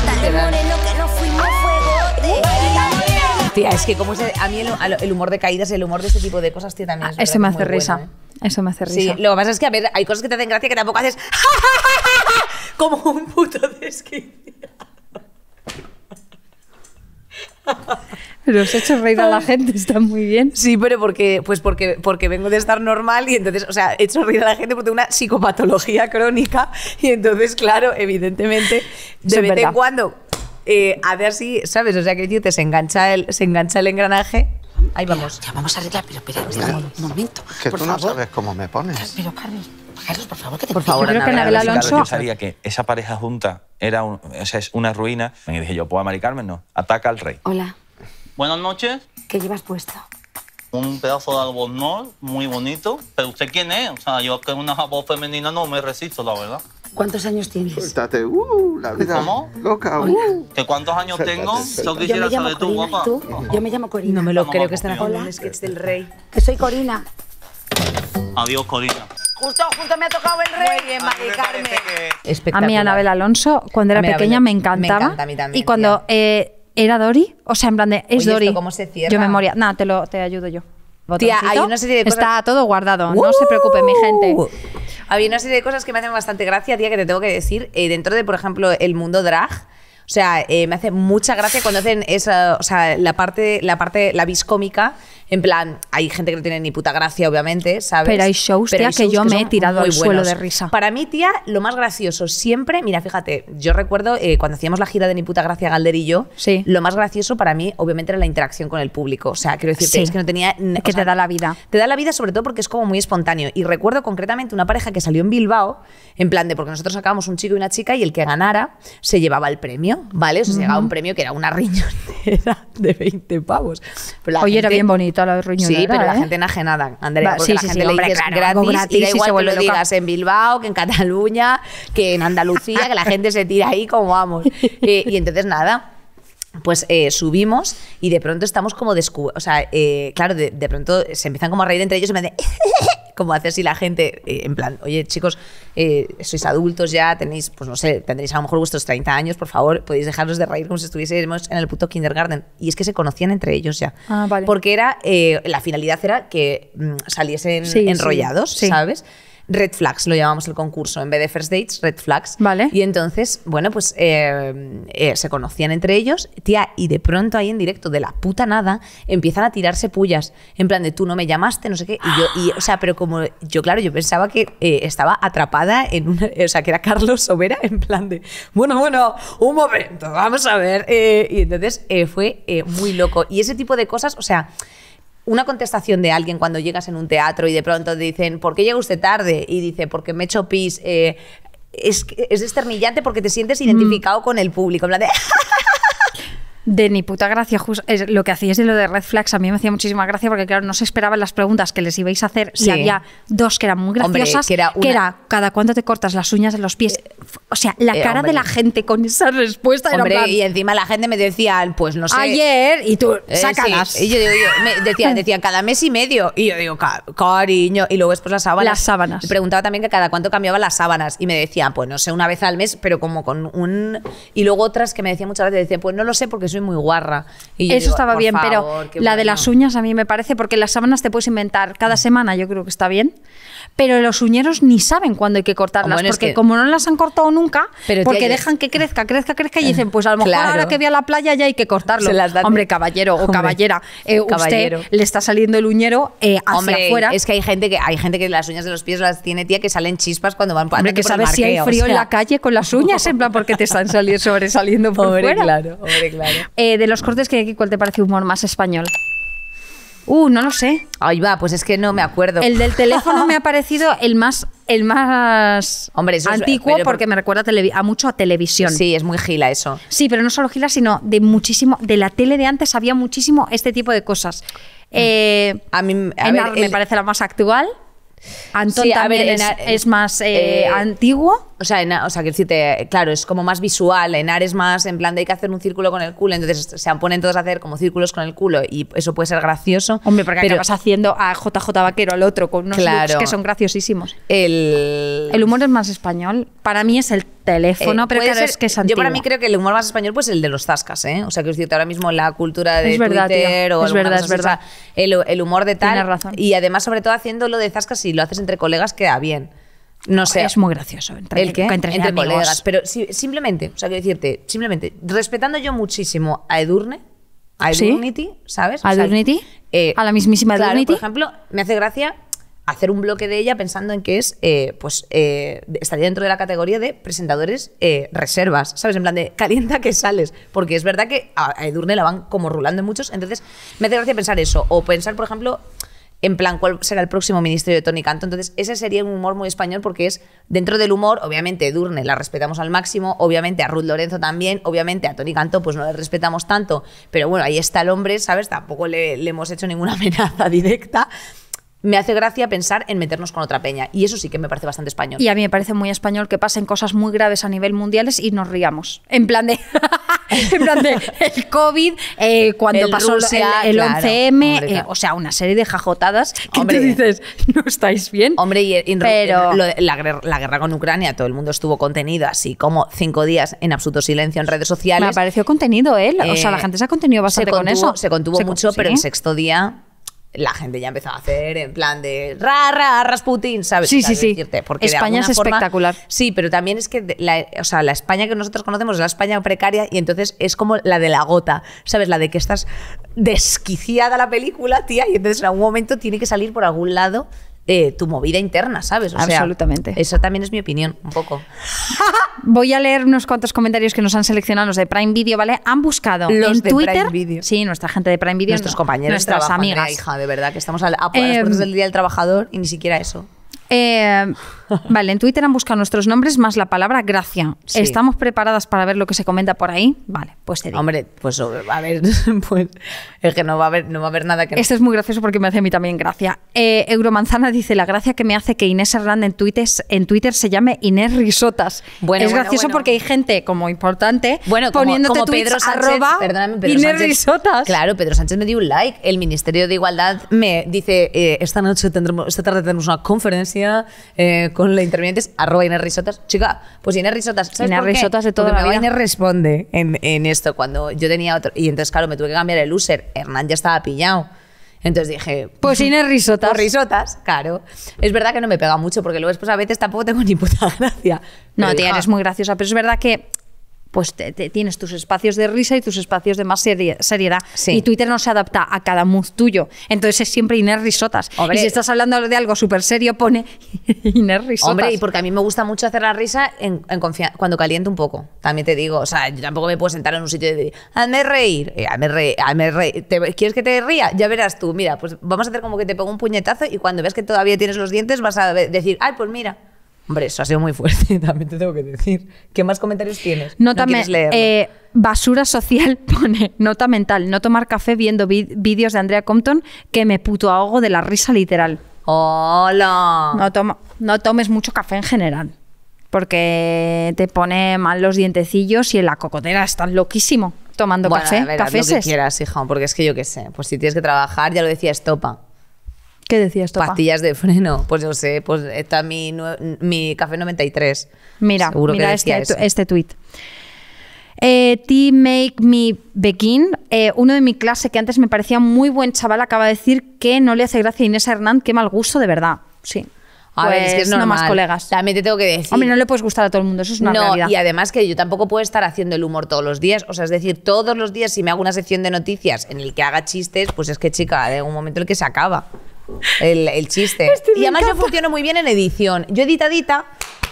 Tía, es que como es a mí el, humor de caídas, el humor de este tipo de cosas, tío, también. Ah, es ¿eh? eso me hace risa. Eso me hace risa. Sí, lo que pasa es que, a ver, hay cosas que te hacen gracia que tampoco haces como un puto desquiciado. Los he hecho reír a la gente, está muy bien. Sí, pero porque, pues porque, porque vengo de estar normal y entonces, o sea, he hecho reír a la gente porque tengo una psicopatología crónica y entonces, claro, evidentemente, de vez en cuando, eh, hace así, ¿sabes? O sea, que tío, te se engancha el, se engancha el engranaje. Ahí vamos. Ya vamos a arreglar, pero espera, un momento. Que tú no sabes cómo me pones. Pero, Carlos, por favor, que
te Por favor, Yo creo que Alonso. yo sabía
que esa pareja junta era o sea, es una ruina. Y
dije yo, ¿puedo amaricarme? No, ataca al rey. Hola. Buenas noches. ¿Qué llevas puesto? Un pedazo de albornoz muy bonito. ¿Pero usted quién es? O sea, yo que una voz femenina no me resisto, la verdad.
¿Cuántos años tienes? Suéltate, uh, la vida ¿Cómo? loca. Uh. ¿Cuántos años tengo? Yo quisiera saber tú, guapa.
Yo me llamo Corina. No me lo creo que están Es un
sketch del rey. Que soy Corina. Adiós, Corina. Justo, justo me ha tocado el rey. Muy bien,
Carmen. A mí Anabel Alonso, cuando era pequeña, me encantaba. Y cuando eh, era Dori, o sea, en plan de, es Dori. ¿Cómo se cierra? Yo memoria. Nada, te, lo, te ayudo yo.
Tía, Está todo guardado, no se ¡Uh! preocupe, mi gente. Hay una serie de cosas que me hacen bastante gracia, tía, que te tengo que decir. Eh, dentro de, por ejemplo, el mundo drag, o sea, eh, me hace mucha gracia cuando hacen esa, o sea, la parte, la parte, la cómica, en plan, hay gente que no tiene ni puta gracia, obviamente, ¿sabes? Pero hay shows, tía, que yo me he tirado al suelo de risa. Para mí, tía, lo más gracioso siempre, mira, fíjate, yo recuerdo eh, cuando hacíamos la gira de Ni puta gracia Galder y yo, sí. lo más gracioso para mí, obviamente, era la interacción con el público. O sea, quiero decir es que no tenía. Que te da la vida. Te da la vida, sobre todo porque es como muy espontáneo. Y recuerdo concretamente una pareja que salió en Bilbao, en plan de porque nosotros sacábamos un chico y una chica y el que ganara se llevaba el premio, ¿vale? O sea, se llegaba un premio que era una riñonera de 20 pavos. Oye, era bien bonito la Sí, pero la gente enajenada, Andrea, nada porque sí, la gente le gratis, y da igual se que lo digas en Bilbao, que en Cataluña, que en Andalucía, que la gente se tira ahí como vamos. Eh, y entonces nada, pues eh, subimos y de pronto estamos como descubiertos. O sea, eh, claro, de, de, pronto se empiezan como a reír entre ellos y me dicen, como hace si la gente, eh, en plan, oye chicos, eh, sois adultos ya, tenéis, pues no sé, tendréis a lo mejor vuestros 30 años, por favor, podéis dejaros de reír como si estuviésemos en el puto kindergarten. Y es que se conocían entre ellos ya. Ah, vale. Porque era, eh, la finalidad era que mm, saliesen enrollados, ¿sabes? Red Flags, lo llamamos el concurso, en vez de First Dates, Red Flags. Vale. Y entonces, bueno, pues eh, eh, se conocían entre ellos, tía, y de pronto ahí en directo, de la puta nada, empiezan a tirarse pullas, en plan de tú no me llamaste, no sé qué, y yo, y, o sea, pero como yo, claro, yo pensaba que eh, estaba atrapada en una, o sea, que era Carlos Sobera, en plan de, bueno, bueno, un momento, vamos a ver. y entonces fue muy loco. Y ese tipo de cosas, o sea una contestación de alguien cuando llegas en un teatro y de pronto te dicen, ¿por qué llega usted tarde? Y dice, porque me he hecho pis. Eh, es, es, porque te sientes mm. identificado con el público. de,
de ni puta gracia. es, lo que hacíais de lo de Red Flags a mí me hacía muchísima gracia porque, claro, no se esperaban las preguntas que les ibais a hacer si había dos que eran muy graciosas. que, era cada cuánto te cortas las uñas de los pies. Eh, o sea, la eh, cara de la gente con esa respuesta era Y encima
la gente me decía, pues no sé. Ayer, y tú, eh, Y yo, me decía, decían cada mes y medio. Y yo digo, cariño. Y luego después las sábanas. Las sábanas. preguntaba también que cada cuánto cambiaba las sábanas. Y me decían, pues no sé, una vez al mes, pero como con un. Y luego otras que me decían muchas veces, decían, pues no lo sé porque un muy guarra. Eso estaba bien, pero la de las uñas a mí me parece, porque las
sábanas te puedes inventar cada mm. semana, yo creo que está bien pero los uñeros ni saben cuándo hay que cortarlas, porque es que... como no las han cortado nunca, porque dejan que crezca, crezca, crezca y dicen, pues a lo mejor ahora que
voy a la playa ya hay que cortarlo. Hombre, caballero o caballera, eh, usted le está saliendo el uñero eh, hacia Hombre, afuera. Es que hay gente que hay gente que las uñas de los pies las tiene tía que salen chispas cuando van Hombre, que por sabes que si hay frío en la
calle con las uñas, en plan porque te están saliendo sobresaliendo por fuera. Claro, claro. Eh, de los cortes que ¿cuál te parece humor más español? Uh, no lo sé. Ay, va, pues es que no me acuerdo. El del teléfono me ha parecido el más el más Hombre, antiguo porque me recuerda a, mucho a televisión. Sí, es muy gila eso. Sí, pero no solo gila, sino de muchísimo, de la tele de antes había muchísimo este tipo de cosas. Mm. Eh,
a mí me parece
la más actual.
Antonio también es, más eh, eh, antiguo. O sea, en, o sea, decirte, claro, es como más visual, en Ares más en plan de hay que hacer un círculo con el culo, entonces se ponen todos a hacer como círculos con el culo y eso puede ser gracioso. Hombre, porque pero, acabas haciendo a JJ Vaquero al otro con unos que son graciosísimos. El... humor es más
español. Para mí es el
teléfono,
eh, pero es que es Yo para mí
creo que el humor más español pues el de los zascas, ¿eh? O sea, que decirte ahora mismo la cultura de Twitter o es verdad, es verdad. el, humor de tal. Y además, sobre todo lo de zascas, si lo haces entre colegas, queda bien. No sé. Es
muy gracioso. Entre, ¿El qué? Entre, colegas.
Pero simplemente, o sea, quiero decirte, simplemente, respetando yo muchísimo a Edurne, a Edurnity, ¿sabes? A Edurnity. Eh, a la mismísima Edurnity. Por ejemplo, me hace gracia hacer un bloque de ella pensando en que es, eh, pues, eh, estaría dentro de la categoría de presentadores reservas, ¿sabes? En plan de calienta que sales, porque es verdad que a Edurne la van como rulando muchos, entonces me hace gracia pensar eso, o pensar, por ejemplo, en plan cuál será el próximo ministerio de Tony Canto. Entonces, ese sería un humor muy español porque es dentro del humor, obviamente, Durne la respetamos al máximo, obviamente a Ruth Lorenzo también, obviamente a Tony Canto pues no le respetamos tanto, pero bueno, ahí está el hombre, ¿sabes? Tampoco le hemos hecho ninguna amenaza directa me hace gracia pensar en meternos con otra peña. Y eso sí que me parece bastante español. Y a mí me
parece muy español que pasen cosas muy graves a nivel mundiales y nos riamos. En plan de. en plan de. El COVID, eh, cuando pasó el, 11M, eh, o sea, una serie de
jajotadas que tú dices, no estáis bien. Hombre, y, pero... la, guerra, con Ucrania, todo el mundo estuvo contenido así como cinco días en absoluto silencio en redes sociales. Me pareció contenido, ¿eh? O sea, la eh, gente se ha contenido bastante con eso. Se contuvo mucho, pero el sexto día la gente ya empezó a hacer en plan de rara, Rasputin, ¿sabes? Sí, sí, sí. Decirte? Porque España es espectacular. sí, pero también es que sea, la España que nosotros conocemos es la España precaria y entonces es como la de la gota, ¿sabes? La de que estás desquiciada la película, tía, y entonces en algún momento tiene que salir por algún lado tu movida interna, ¿sabes? Absolutamente. Eso también es mi opinión, un poco.
Voy a leer unos cuantos comentarios que nos han seleccionado los de Prime Video, ¿vale? Han buscado los en de Twitter. Prime Video. Sí, nuestra gente de Prime Video. Nuestros compañeros, nuestras amigas. Nuestra hija, de verdad, que estamos a, a, em, del Día del Trabajador y ni siquiera eso. Eh, Vale, en Twitter han buscado nuestros nombres más la palabra gracia. ¿Estamos preparadas para ver lo que se comenta por ahí? Vale, pues te
Hombre, pues a ver, pues, es que no va a haber, no va a haber nada que... Esto es muy gracioso porque me hace a mí también gracia.
Eh, Euromanzana dice, la gracia que me hace que Inés Hernández en Twitter, en Twitter se llame Inés Risotas. Bueno, es gracioso porque hay gente como importante bueno, poniéndote Pedro Sánchez, Inés
Risotas. Claro, Pedro Sánchez me dio un like. El Ministerio de Igualdad me dice, eh, esta noche tendremos, esta tarde tendremos una conferencia eh, con la intervinientes arroba Inés Risotas. Chica, pues Inés Risotas. Risotas de todo. Porque Inés responde en, esto cuando yo tenía otro. Y entonces, claro, me tuve que cambiar el user. Hernán ya estaba pillado. Entonces dije, pues Inés pues Risotas. risotas, claro. Es verdad que no me pega mucho porque luego después a veces tampoco tengo ni puta
gracia. No, tía, eres ah". muy graciosa, pero es verdad que pues tienes tus espacios de risa y tus espacios de más seriedad. Y Twitter no se adapta a cada mood tuyo. Entonces es siempre iner Risotas. Y si estás hablando de algo súper serio, pone
Inés Risotas. Hombre, y porque a mí me gusta mucho hacer la risa en, cuando caliente un poco. También te digo, o sea, yo tampoco me puedo sentar en un sitio y decir, hazme reír, eh, hazme reír, hazme reír. ¿Quieres que te ría? Ya verás tú, mira, pues vamos a hacer como que te pongo un puñetazo y cuando ves que todavía tienes los dientes vas a decir, ay, pues mira. Hombre, eso ha sido muy fuerte, también te tengo que decir. ¿Qué más comentarios tienes? Nota ¿No eh,
basura social pone, nota mental, no tomar café viendo vídeos de Andrea Compton que me puto ahogo de la risa literal.
¡Hola!
No, no tomes mucho café en general, porque te pone mal los dientecillos y en la cocotera estás loquísimo
tomando café, a Lo quieras, hija, porque es que yo qué sé, pues si tienes que trabajar, ya lo decía Estopa ¿Qué decías tú? Pastillas de freno. Pues yo sé, pues está mi, café 93.
Mira, Seguro mira este, este tuit. Eh, Make Me Begin, eh, uno de mi clase que antes me parecía muy buen chaval, acaba de decir que no le hace gracia a Inés Hernán, qué mal gusto, de verdad. Sí. es pues No más colegas.
También te tengo que decir. Hombre, no le puedes gustar a todo el mundo, eso es una no, Y además que yo tampoco puedo estar haciendo el humor todos los días. O sea, es decir, todos los días si me hago una sección de noticias en el que haga chistes, pues es que, chica, de un momento el que se acaba el, chiste. Este y además yo funciono muy bien en edición. Yo editadita,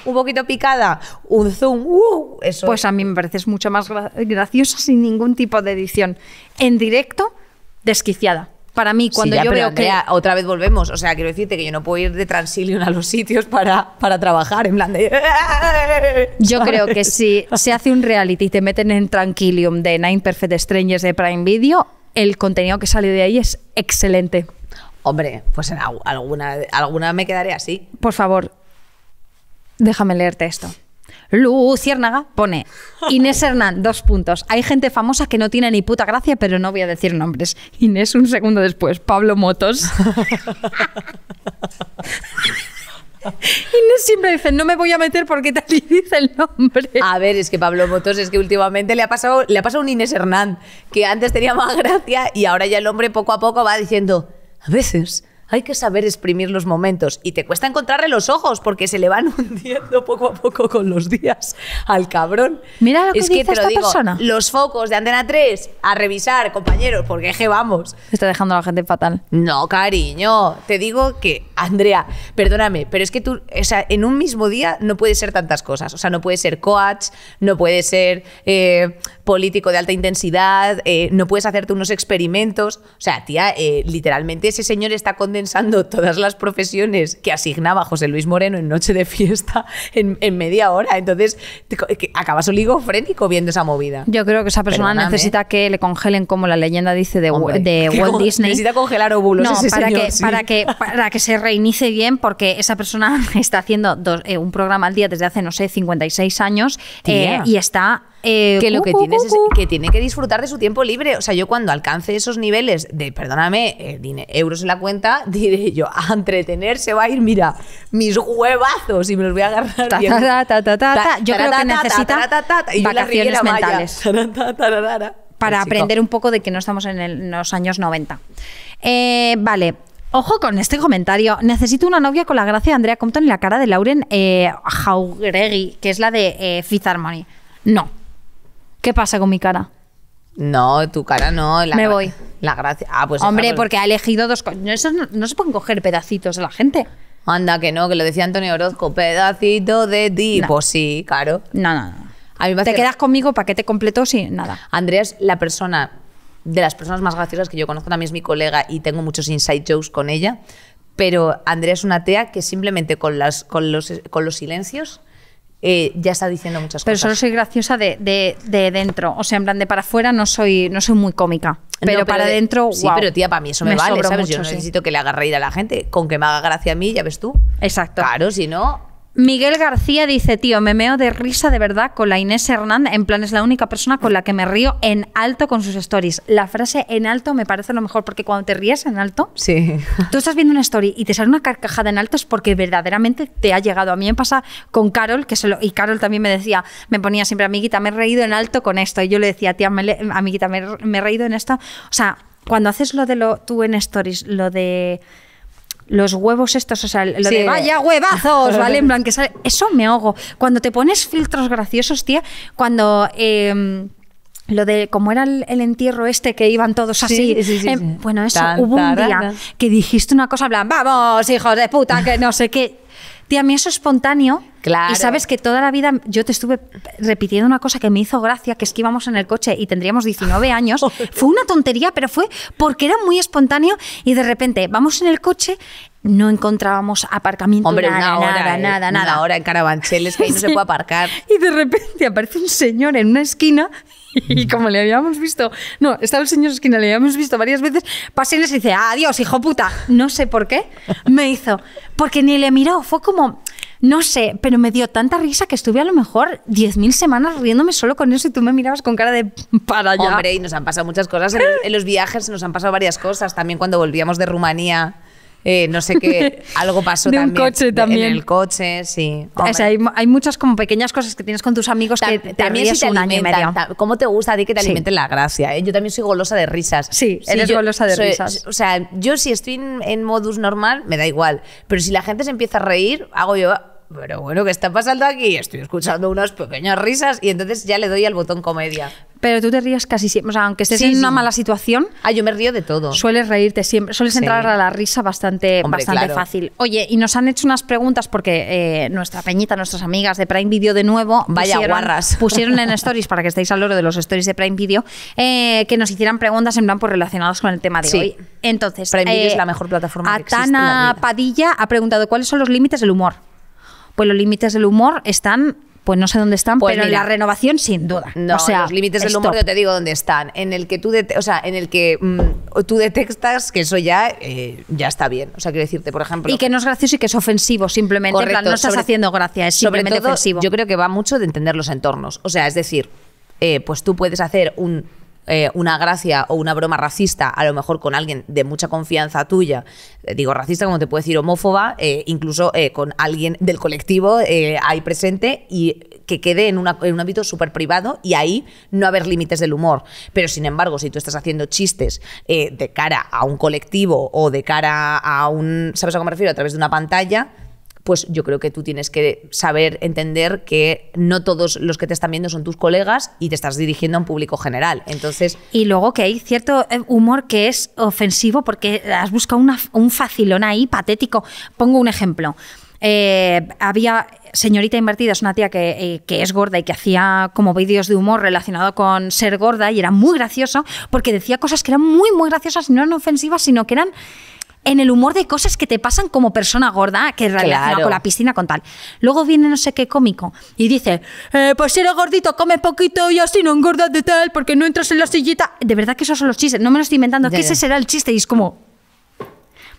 un poquito picada, un zoom, uh, eso. Pues a mí me pareces mucho más graciosa sin
ningún tipo de edición. En directo, desquiciada. Para mí, cuando yo veo que...
Otra vez volvemos. O sea, quiero decirte que yo no puedo ir de Transilium a los sitios para, para trabajar, en plan de...
Yo creo que si se hace un reality y te meten en Tranquilium de Nine Perfect Strangers de Prime Video, el contenido que sale de ahí es excelente. Hombre, pues alguna, alguna me quedaré así. Por favor, déjame leerte esto. Luciérnaga pone Inés Hernán, dos puntos. Hay gente famosa que no tiene ni puta gracia, pero no voy a decir nombres. Inés, un segundo después, Pablo Motos.
Inés siempre dice, no me voy a meter porque tal y dice el nombre. A ver, es que Pablo Motos es que últimamente le ha pasado, le ha pasado un Inés Hernán, que antes tenía más gracia y ahora ya el hombre poco a poco va diciendo, a veces hay que saber exprimir los momentos y te cuesta encontrarle los ojos porque se le van hundiendo poco a poco con los días al cabrón. Mira lo que es dice que te esta Los focos de Antena 3 a revisar, compañeros, porque que vamos. Está dejando a la gente fatal. No, cariño, te digo que Andrea, perdóname, pero es que tú, o sea, en un mismo día no puede ser tantas cosas, o sea, no puede ser coach, no puede ser eh, político de alta intensidad, eh, no puedes hacerte unos experimentos. O sea, tía, eh, literalmente ese señor está condensando todas las profesiones que asignaba José Luis Moreno en noche de fiesta en, media hora. Entonces, eh, acabas oligofrénico viendo esa movida. Yo
creo que esa persona necesita que le congelen, como la leyenda dice de, Walt Disney. Necesita
congelar óvulos. para, que, para,
que, para que se reinicie bien, porque esa persona está haciendo un programa al día desde hace, no sé, 56 años y está eh, que lo uh, que uh, tienes es
uh, que tiene que disfrutar de su tiempo libre. O sea, yo cuando alcance esos niveles de, perdóname, eh, euros en la cuenta, diré yo, a entretenerse va a ir, mira, mis huevazos y me los voy a agarrar.
yo creo que necesita vacaciones mentales. Para pues aprender un poco de que no estamos en, los años 90. Eh, vale, Ojo con este comentario. Necesito una novia con la gracia de Andrea Compton y la cara de Lauren eh, Jauregui, que es la de eh, Fifth Harmony. No, ¿Qué pasa con mi cara?
No, tu cara no. Me voy. La gracia. Ah, pues Hombre, porque ha elegido dos No, se pueden coger pedacitos de la gente. Anda, que no, que lo decía Antonio Orozco. Pedacito de ti. Pues sí, claro. No, no, no. Te quedas conmigo, paquete completo, sin nada. Andrea es la persona, de las personas más graciosas que yo conozco, también es mi colega y tengo muchos inside jokes con ella, pero Andrea es una tea que simplemente con, las, con, los, con los silencios eh, ya está diciendo muchas cosas. Pero solo soy
graciosa de, dentro. O sea, en plan, de para afuera no soy, no soy muy
cómica. Pero, para adentro, Sí, pero tía, para mí eso me, vale, ¿sabes? Yo no necesito que le haga reír a la gente. Con que me haga gracia a mí, ya ves tú. Exacto. Claro, si no...
Miguel García dice, tío, me meo de risa de verdad con la Inés Hernández. En plan, es la única persona con la que me río en alto con sus stories. La frase en alto me parece lo mejor, porque cuando te ríes en alto,
sí.
tú estás viendo una story y te sale una carcajada en alto es porque verdaderamente te ha llegado. A mí me pasa con Carol, que se y Carol también me decía, me ponía siempre, amiguita, me he reído en alto con esto. Y yo le decía, tía, amiguita, me, he reído en esto. O sea, cuando haces lo de lo, tú en stories, lo de los huevos estos, o sea, lo de vaya huevazos, ¿vale? En que Eso me ahogo. Cuando te pones filtros graciosos, tía, cuando. Em, lo de cómo era el, entierro este que iban todos así. Em, bueno, eso hubo un día que dijiste una cosa, en vamos, hijos de puta, que no sé qué. Tía, a mí eso es espontáneo. Claro. Y sabes que toda la vida yo te estuve repitiendo una cosa que me hizo gracia, que es que íbamos en el coche y tendríamos 19 años. fue una tontería, pero fue porque era muy espontáneo y de repente vamos en el coche no encontrábamos aparcamiento. Hombre, nada, nada, nada, nada. Ahora en Carabancheles que ahí no se puede aparcar. Y de repente aparece un señor en una esquina y como le habíamos visto, no, estaba el señor Esquina, le habíamos visto varias veces, pasé y les dice, adiós, hijo puta. No sé por qué, me hizo, porque ni le miró, fue como, no sé, pero me dio tanta risa que estuve a lo mejor 10.000 semanas riéndome solo con eso y tú me mirabas con cara de
para allá. Hombre, y nos han pasado muchas cosas, en los viajes nos han pasado varias cosas, también cuando volvíamos de Rumanía eh, no sé qué, algo pasó de un coche también. en el coche, sí. O sea, hay,
muchas como pequeñas cosas que tienes con tus amigos que te también ríes un año ¿Cómo te gusta a ti que te alimenten la
gracia? Eh? Yo también soy golosa de risas. Sí, eres golosa de risas. O sea, yo si estoy en, en modus normal, me da igual. Pero si la gente se empieza a reír, hago yo pero bueno, ¿qué está pasando aquí? Estoy escuchando unas pequeñas risas y entonces ya le doy al botón comedia.
Pero tú te rías casi siempre, o sea, aunque estés en una mala situación. Ah, yo me río de todo. Sueles reírte siempre, sueles entrar a la risa bastante, fácil. Oye, y nos han hecho unas preguntas porque eh, nuestra peñita, nuestras amigas de Prime Video de nuevo, vaya pusieron, guarras, pusieron en stories para que estéis al loro de los stories de Prime Video eh, que nos hicieran preguntas en plan por pues, relacionadas con el tema de hoy. Entonces, Prime Video eh, es la mejor plataforma. Atana Padilla ha preguntado cuáles son los límites del humor pues los límites del humor están pues no sé dónde están, pues pero en la renovación sin duda. No, sea, los límites del humor yo
te digo dónde están. En el que tú, o sea, en el que mm, tú detectas que eso ya, eh, ya está bien. O sea, quiero decirte, por ejemplo, y que no es gracioso y que es ofensivo simplemente. no estás haciendo gracia, es simplemente ofensivo. Yo creo que va mucho de entender los entornos. O sea, es decir, eh, pues tú puedes hacer un eh, una gracia o una broma racista, a lo mejor con alguien de mucha confianza tuya, eh, digo racista como te puede decir homófoba, eh, incluso con alguien del colectivo ahí presente y que quede en, en un ámbito súper privado y ahí no haber límites del humor. Pero sin embargo, si tú estás haciendo chistes de cara a un colectivo o de cara a un, ¿sabes a qué me refiero? A través de una pantalla, pues yo creo que tú tienes que saber entender que no todos los que te están viendo son tus colegas y te estás dirigiendo a un público general. Entonces. Y luego que hay cierto eh, humor que es ofensivo porque has buscado un
facilón ahí patético. Pongo un ejemplo. Eh, había Señorita Invertida, es una tía que, eh, que, es gorda y que hacía como vídeos de humor relacionado con ser gorda y era muy gracioso porque decía cosas que eran muy, muy graciosas, no eran ofensivas, sino que eran en el humor de cosas que te pasan como persona gorda, que en realidad con la piscina, con tal. Luego viene no sé qué cómico y dice, eh, pues si eres gordito, come poquito y así no engordas de tal, porque no entras en la sillita. De verdad que esos son los chistes, no me lo estoy inventando, que ese será el chiste y es como...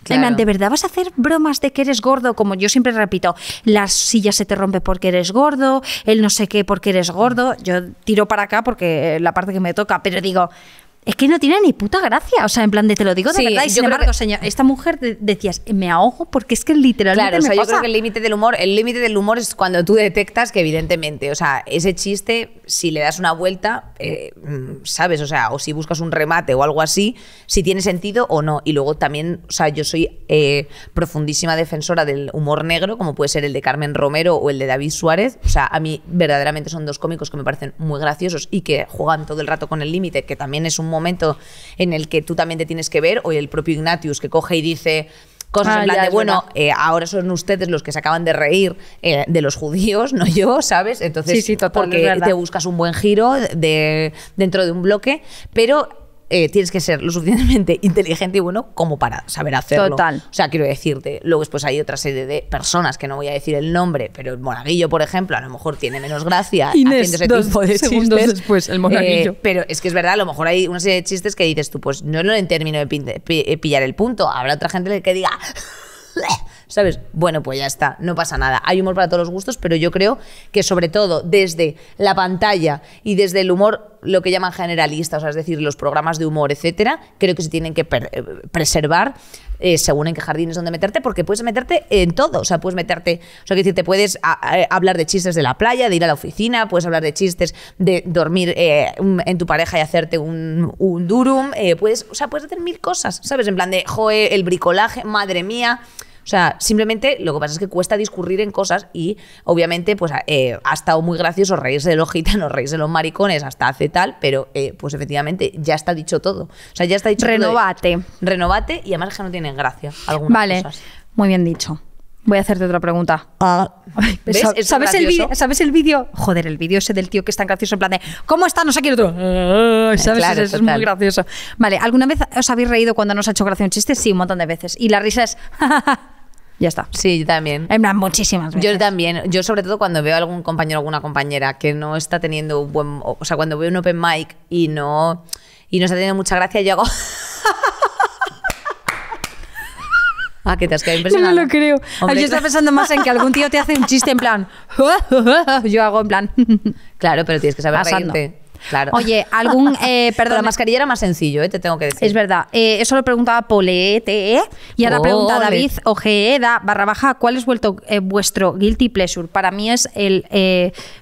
¿de verdad vas a hacer bromas de que eres gordo? Como yo siempre repito, la silla se te rompe porque eres gordo, el no sé qué porque eres gordo. Yo tiro para acá porque la parte que me toca, pero digo, es que no tiene ni puta gracia. O sea, en plan de te lo digo de verdad. Y sin embargo, que... esta mujer decías, me ahogo porque es que literalmente. Claro, o sea, yo creo que el
límite del humor, el límite del humor es cuando tú detectas que, evidentemente, o sea, ese chiste, si le das una vuelta, eh, mm, sabes, o sea, o si buscas un remate o algo así, si tiene sentido o no. Y luego también, o sea, yo soy eh, profundísima defensora del humor negro, como puede ser el de Carmen Romero o el de David Suárez. O sea, a mí verdaderamente son dos cómicos que me parecen muy graciosos y que juegan todo el rato con el límite, que también es un momento en el que tú también te tienes que ver, o el propio Ignatius que coge y dice cosas ah, en plan de, bueno, eh, ahora son ustedes los que se acaban de reír eh, de los judíos, no yo, ¿sabes? Entonces, sí, porque te buscas un buen giro de, dentro de un bloque, pero eh, tienes que ser lo suficientemente inteligente y bueno como para saber hacerlo. Total. O sea, quiero decirte, luego después hay otra serie de personas que no voy a decir el nombre, pero el monaguillo, por ejemplo, a lo mejor tiene menos gracia haciendo después, el eh, pero es que es verdad, a lo mejor hay una serie de chistes que dices tú, pues no, no en términos de eh, pillar el punto. Habrá otra gente que diga... ¿sabes? Bueno, pues ya está, no pasa nada. Hay humor para todos los gustos, pero yo creo que sobre todo desde la pantalla y desde el humor, lo que llaman generalista, o sea, es decir, los programas de humor, etcétera, creo que se tienen que eh, preservar eh, según en qué jardines donde meterte, porque puedes meterte en todo, o sea, puedes meterte, o sea, decir, te puedes hablar de chistes de la playa, de ir a la oficina, puedes hablar de chistes de dormir eh, en tu pareja y hacerte un, durum, o sea, puedes hacer mil cosas, ¿sabes? En plan de, joe, el bricolaje, madre mía, o sea, simplemente lo que pasa es que cuesta discurrir en cosas y obviamente pues eh, ha estado muy gracioso reírse de los gitanos, reírse de los maricones, hasta hace tal, pero eh, pues efectivamente ya está dicho todo. O sea, ya está dicho Renovate. Todo renovate y además es que no tienen gracia algunas vale.
Muy bien dicho. Voy a hacerte otra pregunta. Ah. ¿Sabes, el ¿Sabes, el vídeo? Joder, el vídeo ese del tío que es tan gracioso en plan de ¿Cómo está? No sé quién otro. Eh, ¿Sabes? es, muy gracioso. Vale, ¿alguna vez os habéis reído cuando nos ha hecho gracia un chiste? Sí, un montón de veces. Y la risa es.
Ya está. Sí, yo también. En plan, muchísimas veces. Yo también. Yo sobre todo cuando veo a algún compañero o alguna compañera que no está teniendo un buen... O sea, cuando veo un open mic y no, y no está teniendo mucha gracia, yo hago... Ah, que te has quedado impresionado. No lo creo. yo estaba pensando más en que
algún tío te hace un chiste en plan.
Yo hago en plan. Claro, pero tienes que saber bastante. Oye,
algún. Eh, perdón. la mascarilla era más sencillo, eh, te tengo que decir. Es verdad. Eh, eso lo preguntaba Polete. Y ahora pregunta David Ojeda barra baja: ¿Cuál es vuelto, vuestro guilty pleasure? Para mí es el,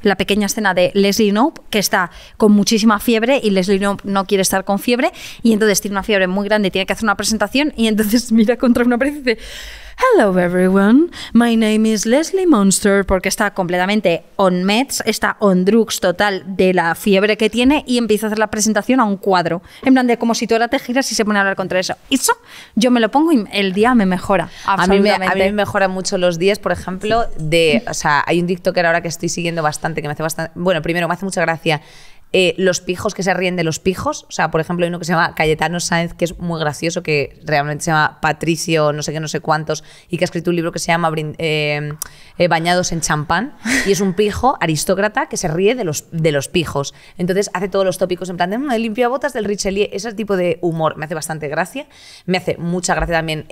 la pequeña escena de Leslie Knope, que está con muchísima fiebre y Leslie Knope no quiere estar con fiebre. Y entonces tiene una fiebre muy grande, tiene que hacer una presentación. Y entonces mira contra una pared y dice Hello everyone, my name is Leslie Monster porque está completamente on meds, está on drugs total de la fiebre que tiene y empieza a hacer la presentación a un cuadro. En plan de como si tú la te giras y se pone a hablar contra eso. Eso yo me lo pongo y el día me mejora.
A mí me, a mí mucho los días, por ejemplo, de... O sea, hay un TikToker ahora que estoy siguiendo bastante, que me hace bastante... Bueno, primero me hace mucha gracia eh, los pijos que se ríen de los pijos. O sea, por ejemplo, hay uno que se llama Cayetano Sáenz, que es muy gracioso, que realmente se llama Patricio, no sé qué, no sé cuántos, y que ha escrito un libro que se llama eh, eh, Bañados en champán. Y es un pijo aristócrata que se ríe de los, de los pijos. Entonces hace todos los tópicos en plan de mm, limpia botas del Richelieu. Ese tipo de humor me hace bastante gracia. Me hace mucha gracia también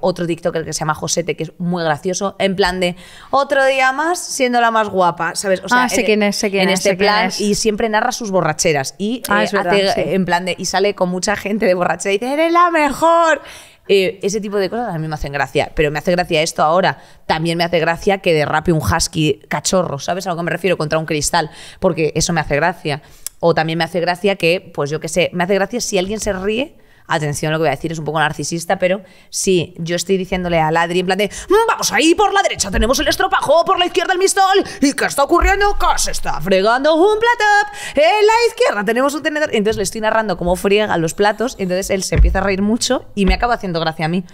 otro TikToker que se llama Josete, que es muy gracioso, en plan de otro día más siendo la más guapa, ¿sabes? O sea, ah, sé quién es, quién en este plan, y siempre narra sus borracheras y, ah, eh, eh, en plan de, y sale con mucha gente de borrachera y dice, eres la mejor. Eh, ese tipo de cosas a mí me hacen gracia, pero me hace gracia esto ahora. También me hace gracia que derrape un husky cachorro, ¿sabes a lo que me refiero? Contra un cristal, porque eso me hace gracia. O también me hace gracia que, pues yo qué sé, me hace gracia si alguien se ríe atención, lo que voy a decir es un poco narcisista, pero sí, yo estoy diciéndole a Ladri en plan de, mm, vamos ahí por la derecha, tenemos el estropajo, por la izquierda el mistol, ¿y qué está ocurriendo? Que se está fregando un plato, en la izquierda tenemos un tenedor. Entonces le estoy narrando cómo friega los platos, entonces él se empieza a reír mucho y me acaba haciendo gracia a mí.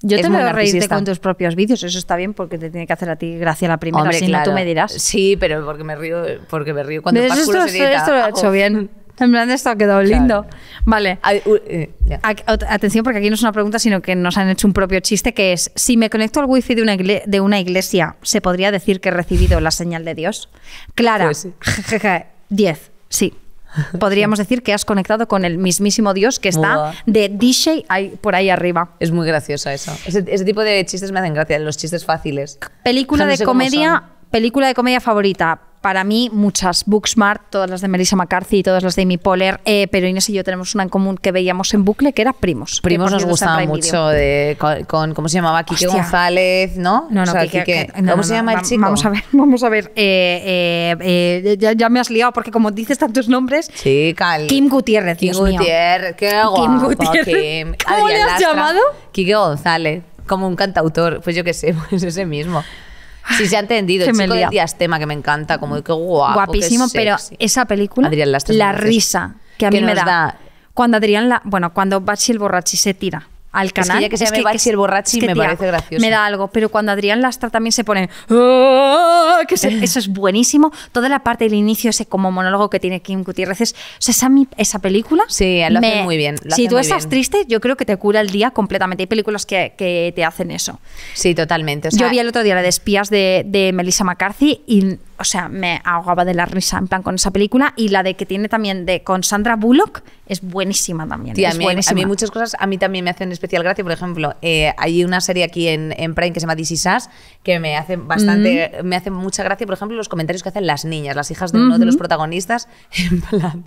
Yo te te a reírte con tus propios vídeos, eso está bien porque te tiene que hacer a ti gracia la primera, vez. tú me dirás. Sí,
pero porque me río, porque me río cuando Paco esto, esto lo he hecho bien. En
plan, esto ha quedado lindo. Vale. Eh, atención, porque aquí no es una pregunta, sino que nos han hecho un propio chiste, que es, si me conecto al wifi de una, iglesia, ¿se podría decir que he recibido la señal de Dios? Clara, 10. Pues sí. Podríamos
decir que has conectado con el mismísimo Dios que está de DJ ahí, por ahí arriba. Es muy graciosa eso. Ese, tipo de chistes me hacen gracia, los chistes fáciles.
Película de comedia, película de comedia favorita para mí muchas, Booksmart, todas las de Melissa McCarthy y todas las de Amy Poehler, eh, pero Inés y yo tenemos una en común que veíamos en bucle, que era Primos. Primos nos gustaba mucho,
de, con, ¿cómo se llamaba? Kike González, ¿no? No, no, o ¿Cómo se llama el chico? Vamos a ver, vamos a ver. Eh, eh, eh, ya, ya, me has liado, porque como dices tantos nombres... Sí, cal. Kim Gutiérrez, Kim Gutiérrez, ¿Cómo le has llamado? Kike González, como un cantautor, pues yo qué sé, pues ese mismo si se ha entendido. El chico de Díaz-Tema que me encanta, como que guapo. Guapísimo, pero esa película, la risa
que a mí me da, Cuando Adrián, la, bueno, cuando el Borrachi se tira al canal. que se me el borrachi me parece gracioso. Me da algo, pero cuando Adrián Lastra también se pone ah", que eso es buenísimo. Toda la parte del inicio ese como monólogo que tiene Kim Gutiérrez es, esa, película Sí, lo muy bien. si tú estás triste, yo creo que te cura el día completamente. Hay películas que, te hacen eso. Sí, totalmente. yo vi el otro día la de espías de Melissa McCarthy y o sea, me ahogaba de la risa en plan con esa película y la de que tiene también de con Sandra Bullock es buenísima también. a, mí, a, muchas
cosas a mí también me hacen especial gracia, por ejemplo, eh, hay una serie aquí en, Prime que se llama This Is que me hace bastante mm. me hace mucha gracia, por ejemplo, los comentarios que hacen las niñas, las hijas de uno de los protagonistas en plan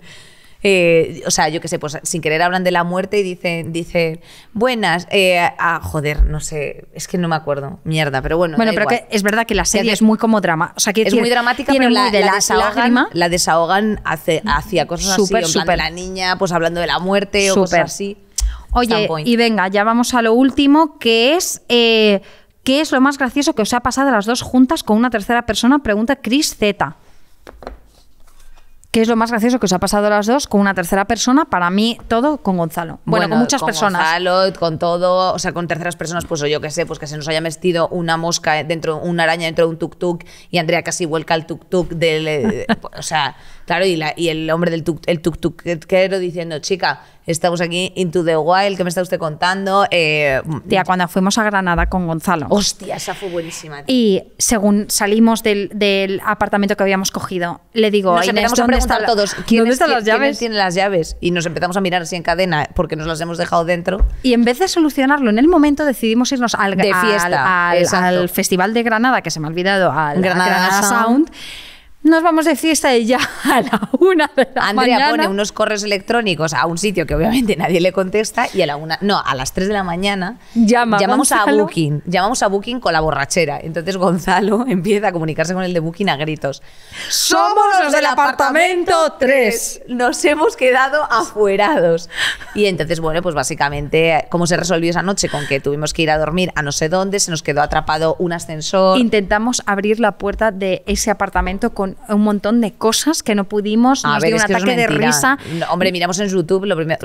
eh, o sea, yo qué sé, pues sin querer hablan de la muerte y dicen, dicen buenas, eh, ah, joder, no sé, es que no me acuerdo, mierda, pero bueno. Bueno, pero es verdad que la serie es muy como drama, o sea, que es muy dramática, pero la, de desahogan, lágrima. la desahogan mm, hacia, cosas súper. la niña, pues hablando de la muerte o cosas así. Oye, y venga, ya vamos a lo último,
que es... Eh, ¿Qué es lo más gracioso que os ha pasado a las dos juntas con una tercera persona? Pregunta Chris Z. ¿Qué es lo más gracioso que os ha pasado a las dos con una tercera persona? Para mí, todo con Gonzalo. Bueno, con muchas con personas.
Gonzalo, con todo, o sea, con terceras personas, pues yo que sé, pues que se nos haya metido una mosca dentro, una araña dentro de un tuk-tuk y Andrea casi vuelca el Tuktuk tuk del. Eh, o sea. Claro, y, el hombre del tuk, el diciendo, chica, estamos aquí into the wild, ¿qué me está usted contando? Eh, cuando fuimos a Granada con Gonzalo. Hostia, esa fue buenísima. Y según salimos
del, apartamento que habíamos cogido, le digo, nos Inés, empezamos a todos, ¿dónde están las llaves? ¿quién
tiene las llaves? Y nos empezamos a mirar así en cadena porque nos las hemos dejado dentro.
Y en vez de solucionarlo en el momento, decidimos irnos al, al, Festival de Granada, que se me
ha olvidado, al Granada, Sound
nos vamos de fiesta y ya a
la una de la Andrea pone unos correos electrónicos a un sitio que obviamente nadie le contesta y a la una, no, a las tres de la mañana llamamos a Booking, llamamos a Booking con la borrachera. Entonces Gonzalo empieza a comunicarse con el de Booking a gritos. Somos los del apartamento, tres Nos hemos quedado afuerados. Y entonces, bueno, pues básicamente, ¿cómo se resolvió esa noche? Con que tuvimos que ir a dormir a no sé dónde, se nos quedó atrapado un ascensor. Intentamos abrir la puerta de ese apartamento con un montón de cosas que no pudimos. Nos dio un ataque de risa. hombre, miramos en YouTube lo primero.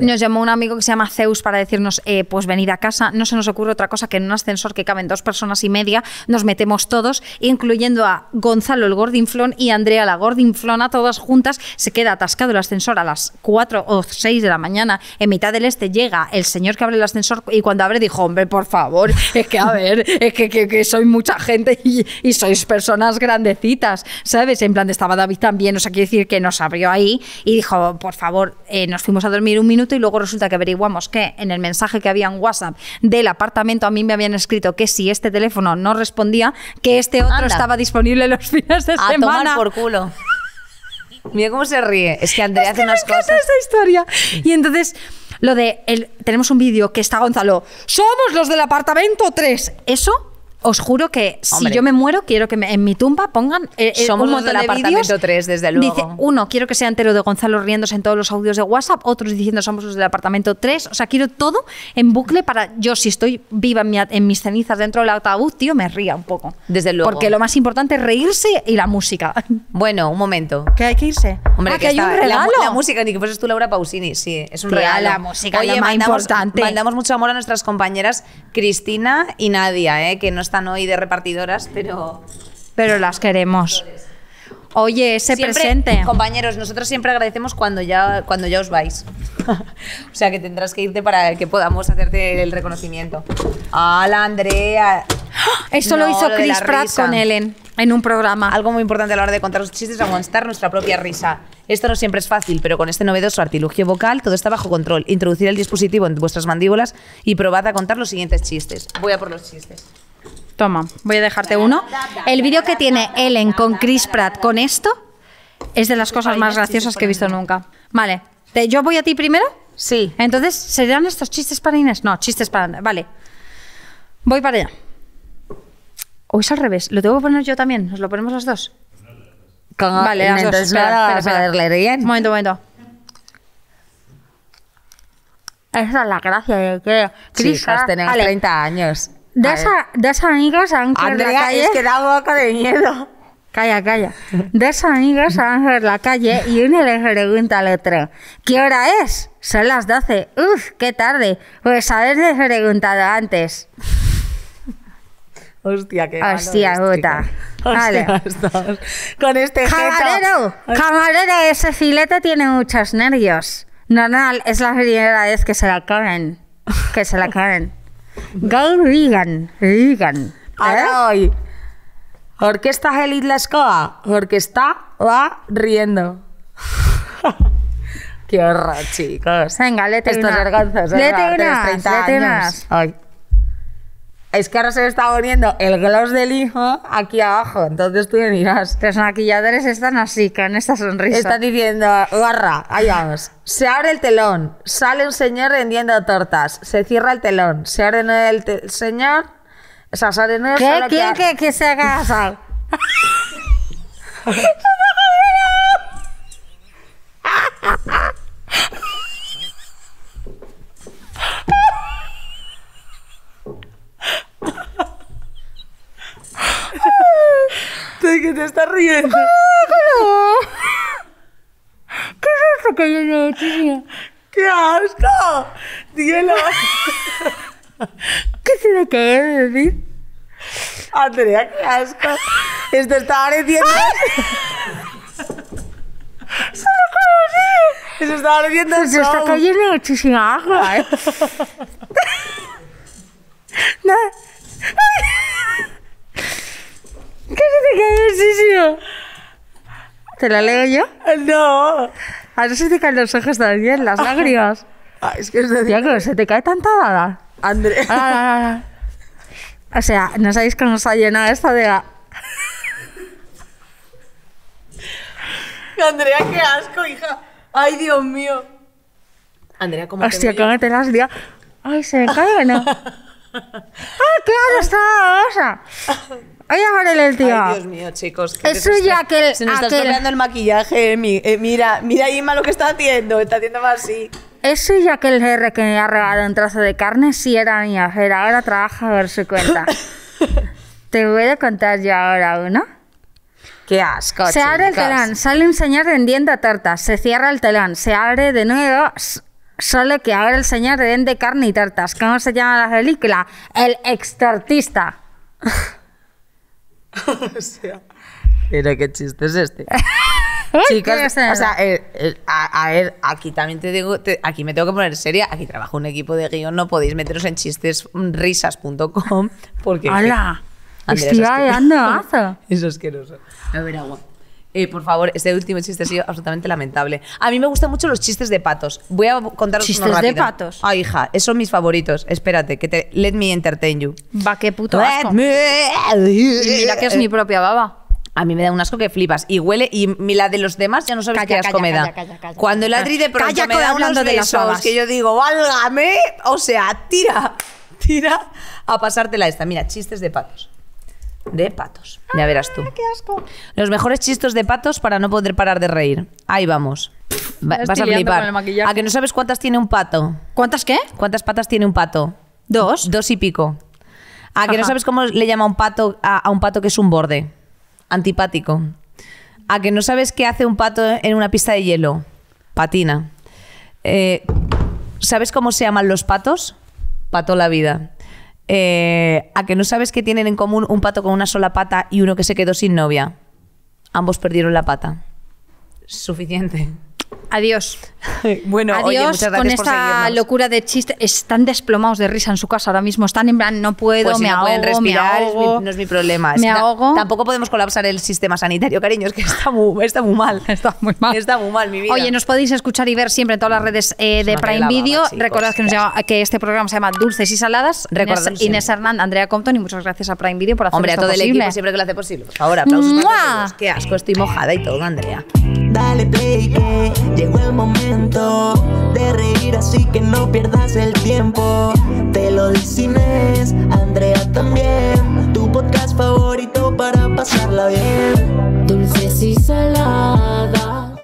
Nos
llamó un amigo que se llama Zeus para decirnos, eh, pues venir a casa. No se nos ocurre otra cosa que en un ascensor que caben dos personas y media, nos metemos todos, incluyendo a Gonzalo el Gordinflón y Andrea la Gordinflona, todas juntas. Se queda atascado el ascensor a las 4 o 6 de la mañana en mitad del este. Llega el señor que abre el ascensor y cuando abre dijo, hombre, por favor, es que a ver, es que, soy mucha gente y, y sois personas grandecitas. ¿sabes? En plan, estaba David también, o sea, quiere decir que nos abrió ahí y dijo, por favor, eh, nos fuimos a dormir un minuto y luego resulta que averiguamos que en el mensaje que había en WhatsApp del apartamento a mí me habían escrito que si este teléfono no respondía, que este otro estaba disponible
los fines de semana. tomar por culo.
Mira cómo se ríe. Es que Andrea hace unas cosas. historia. Y entonces, lo de. El, tenemos un vídeo que está Gonzalo. Somos los del apartamento 3. Eso os juro que si yo me muero, quiero que en mi tumba pongan eh, eh, Somos un montón los del apartamento 3, desde luego. Dice, uno, quiero que sea entero de Gonzalo riéndose en todos los audios de WhatsApp, otros diciendo somos los del apartamento 3. O sea, quiero todo en bucle para yo, si estoy viva en, mis cenizas dentro del ataúd, tío, me ría un poco. Desde luego. Porque lo más importante es reírse y la música. Bueno, un momento. Que hay que irse. Hombre, ah, que, hay un regalo. La,
música, ni que fueses tú Laura Pausini, sí, es un regalo. La música, Oye, lo más mandamos, importante. Mandamos mucho amor a nuestras compañeras Cristina y Nadia, eh, que nos están hoy de repartidoras, pero... Pero las
queremos.
Oye, se presente. Compañeros, nosotros siempre agradecemos cuando ya, cuando ya os vais. o sea que tendrás que irte para que podamos hacerte el reconocimiento. ¡Hala, Andrea! Eso lo hizo Chris Pratt con Ellen en un programa. Algo muy importante a la hora de contar los chistes es aguantar nuestra propia risa. Esto no siempre es fácil, pero con este novedoso artilugio vocal todo está bajo control. Introducir el dispositivo en vuestras mandíbulas y probad a contar los siguientes chistes. Voy a por los chistes. Toma, voy a dejarte uno. El vídeo que tiene
Ellen con Chris Pratt con esto es de las cosas más graciosas que he visto nunca. Vale, ¿yo voy a ti primero? Sí. Entonces, ¿serían estos chistes para Inés? No, chistes para... Vale. Voy para allá. O es al revés. ¿Lo tengo que poner yo también? ¿Nos lo ponemos los dos? vale, las dos. Espera, espera, Bien. Un momento, un momento. Esa es la gracia de que... Chris tenemos treinta 30 años.
Dos
amigos han Andrea, la calle. es que
da un poco de miedo.
Calla, calla. Dos amigos amigas por la calle y uno le pregunta al otro ¿qué hora es? Son las 12. Uf, qué tarde. Pues habéis preguntado antes.
Hostia, qué malo Hostia, puta.
Vale. Con este Camarero, camarero, ese filete tiene muchos nervios. Normal, es la primera vez que se la comen. Que se la comen.
Gaur igan, igan. hoy. Eh? Orquesta Gelit La Orquesta va riendo. Qué horror, chicos. Venga, lete Estos una. Estos Lete Ay es que ahora se me está poniendo el gloss del hijo aquí abajo. Entonces tú miras. Los maquilladores están así, con esta sonrisa. Están diciendo, garra, ahí vamos. Se abre el telón, sale un señor vendiendo tortas, se cierra el telón, se abre el señor, o sale ¿Qué? que, se haga sal? que te estás riendo. ¿Qué es eso que yo
no ¡Qué asco! dielo ¿Qué se le acaba de decir?
Andrea, qué asco. Esto está pareciendo. ¡Se lo Eso está pareciendo. Se está cayendo
muchísima agua. ¿eh? no. cabroncísimo. ¿Te la leo yo? No. A ver si te caen los ojos también, las lágrimas. Ay, es que es decía se te cae tanta dada. André. Ah, ah, ah, o sea, no sabéis cómo se ha llenado esta de...
Andrea, qué asco, hija. Ay, Dios mío. Andrea, ¿cómo Hostia, cómo
te las dio. Ay, se me cae, ¿no?
¡Ah, claro, está! O Ay, ahora el tío. Ay, Dios mío, chicos. Eso ya que...! Se nos está el maquillaje, eh, mira, mira Ima lo que está haciendo. Está haciendo más así.
Eso ya que el R que me ha regalado un trozo de carne, sí era mi ¡Pero Ahora trabaja a ver su cuenta. Te voy a contar yo ahora uno.
Qué asco, Se abre el telón,
sale un señor vendiendo tartas, se cierra el telón, se abre de nuevo, solo que ahora el señor vende carne y tartas. ¿Cómo se llama la película? El extortista.
o sea, pero qué chiste es este. Chicas, o sea, eh, eh, a, ver, aquí también te digo, aquí me tengo que poner seria. Aquí trabajo un equipo de guión, no podéis meteros en chistesrisas.com mm, porque. ¡Hala!
Andrea, eso
es asqueroso. A ver, agua. Y eh, por favor, este último chiste ha sido absolutamente lamentable. A mí me gustan mucho los chistes de patos. Voy a contaros ¿Chistes uno rápido. de patos? Ay, hija, esos son mis favoritos. Espérate, que te... Let me entertain you. Va, qué puto Let mira que es mi propia baba. A mí me da un asco que flipas. Y huele, y la de los demás ya no sabes qué asco me da. Cuando el Adri de pronto me da hablando de las que yo digo, válgame, o sea, tira, tira a pasártela esta. Mira, chistes de patos de patos. Ya verás ah, tú. Los mejores chistos de patos para no poder parar de reír. Ahí vamos. vas a flipar. A que no sabes cuántas tiene un pato. ¿Cuántas qué? ¿Cuántas patas tiene un pato? Dos. Dos y pico. A que no sabes cómo le llama un pato a, un pato que es un borde. Antipático. A que no sabes qué hace un pato en una pista de hielo. Patina. Eh, ¿Sabes cómo se llaman los patos? Pato la vida. Eh, a que no sabes que tienen en común un pato con una sola pata y uno que se quedó sin novia. Ambos perdieron la pata. Suficiente. Adiós. Bueno, oye, muchas gracias con esta
locura de chiste. Están desplomados de risa en su casa ahora mismo. Están
en plan, no puedo, pues no ahogo, pueden respirar, no es mi problema. Me ahogo. Tampoco podemos colapsar el sistema sanitario, cariño. Es que está muy, mal. Está muy mal. Está muy mal, mi vida. Oye, nos podéis escuchar y ver
siempre en todas las redes eh, de Prime Video. Recordad que, este programa se llama Dulces y Saladas. Recordad Inés, Hernández Andrea Compton y muchas gracias a Prime Video por hacer Hombre, a todo posible. el equipo siempre que lo hace posible.
Ahora favor, aplausos. Qué asco, estoy mojada y todo, Andrea. Dale play. Llegó el momento de reír, así que no pierdas el tiempo. Te lo dice Andrea también. Tu podcast favorito para pasarla bien. Dulces y saladas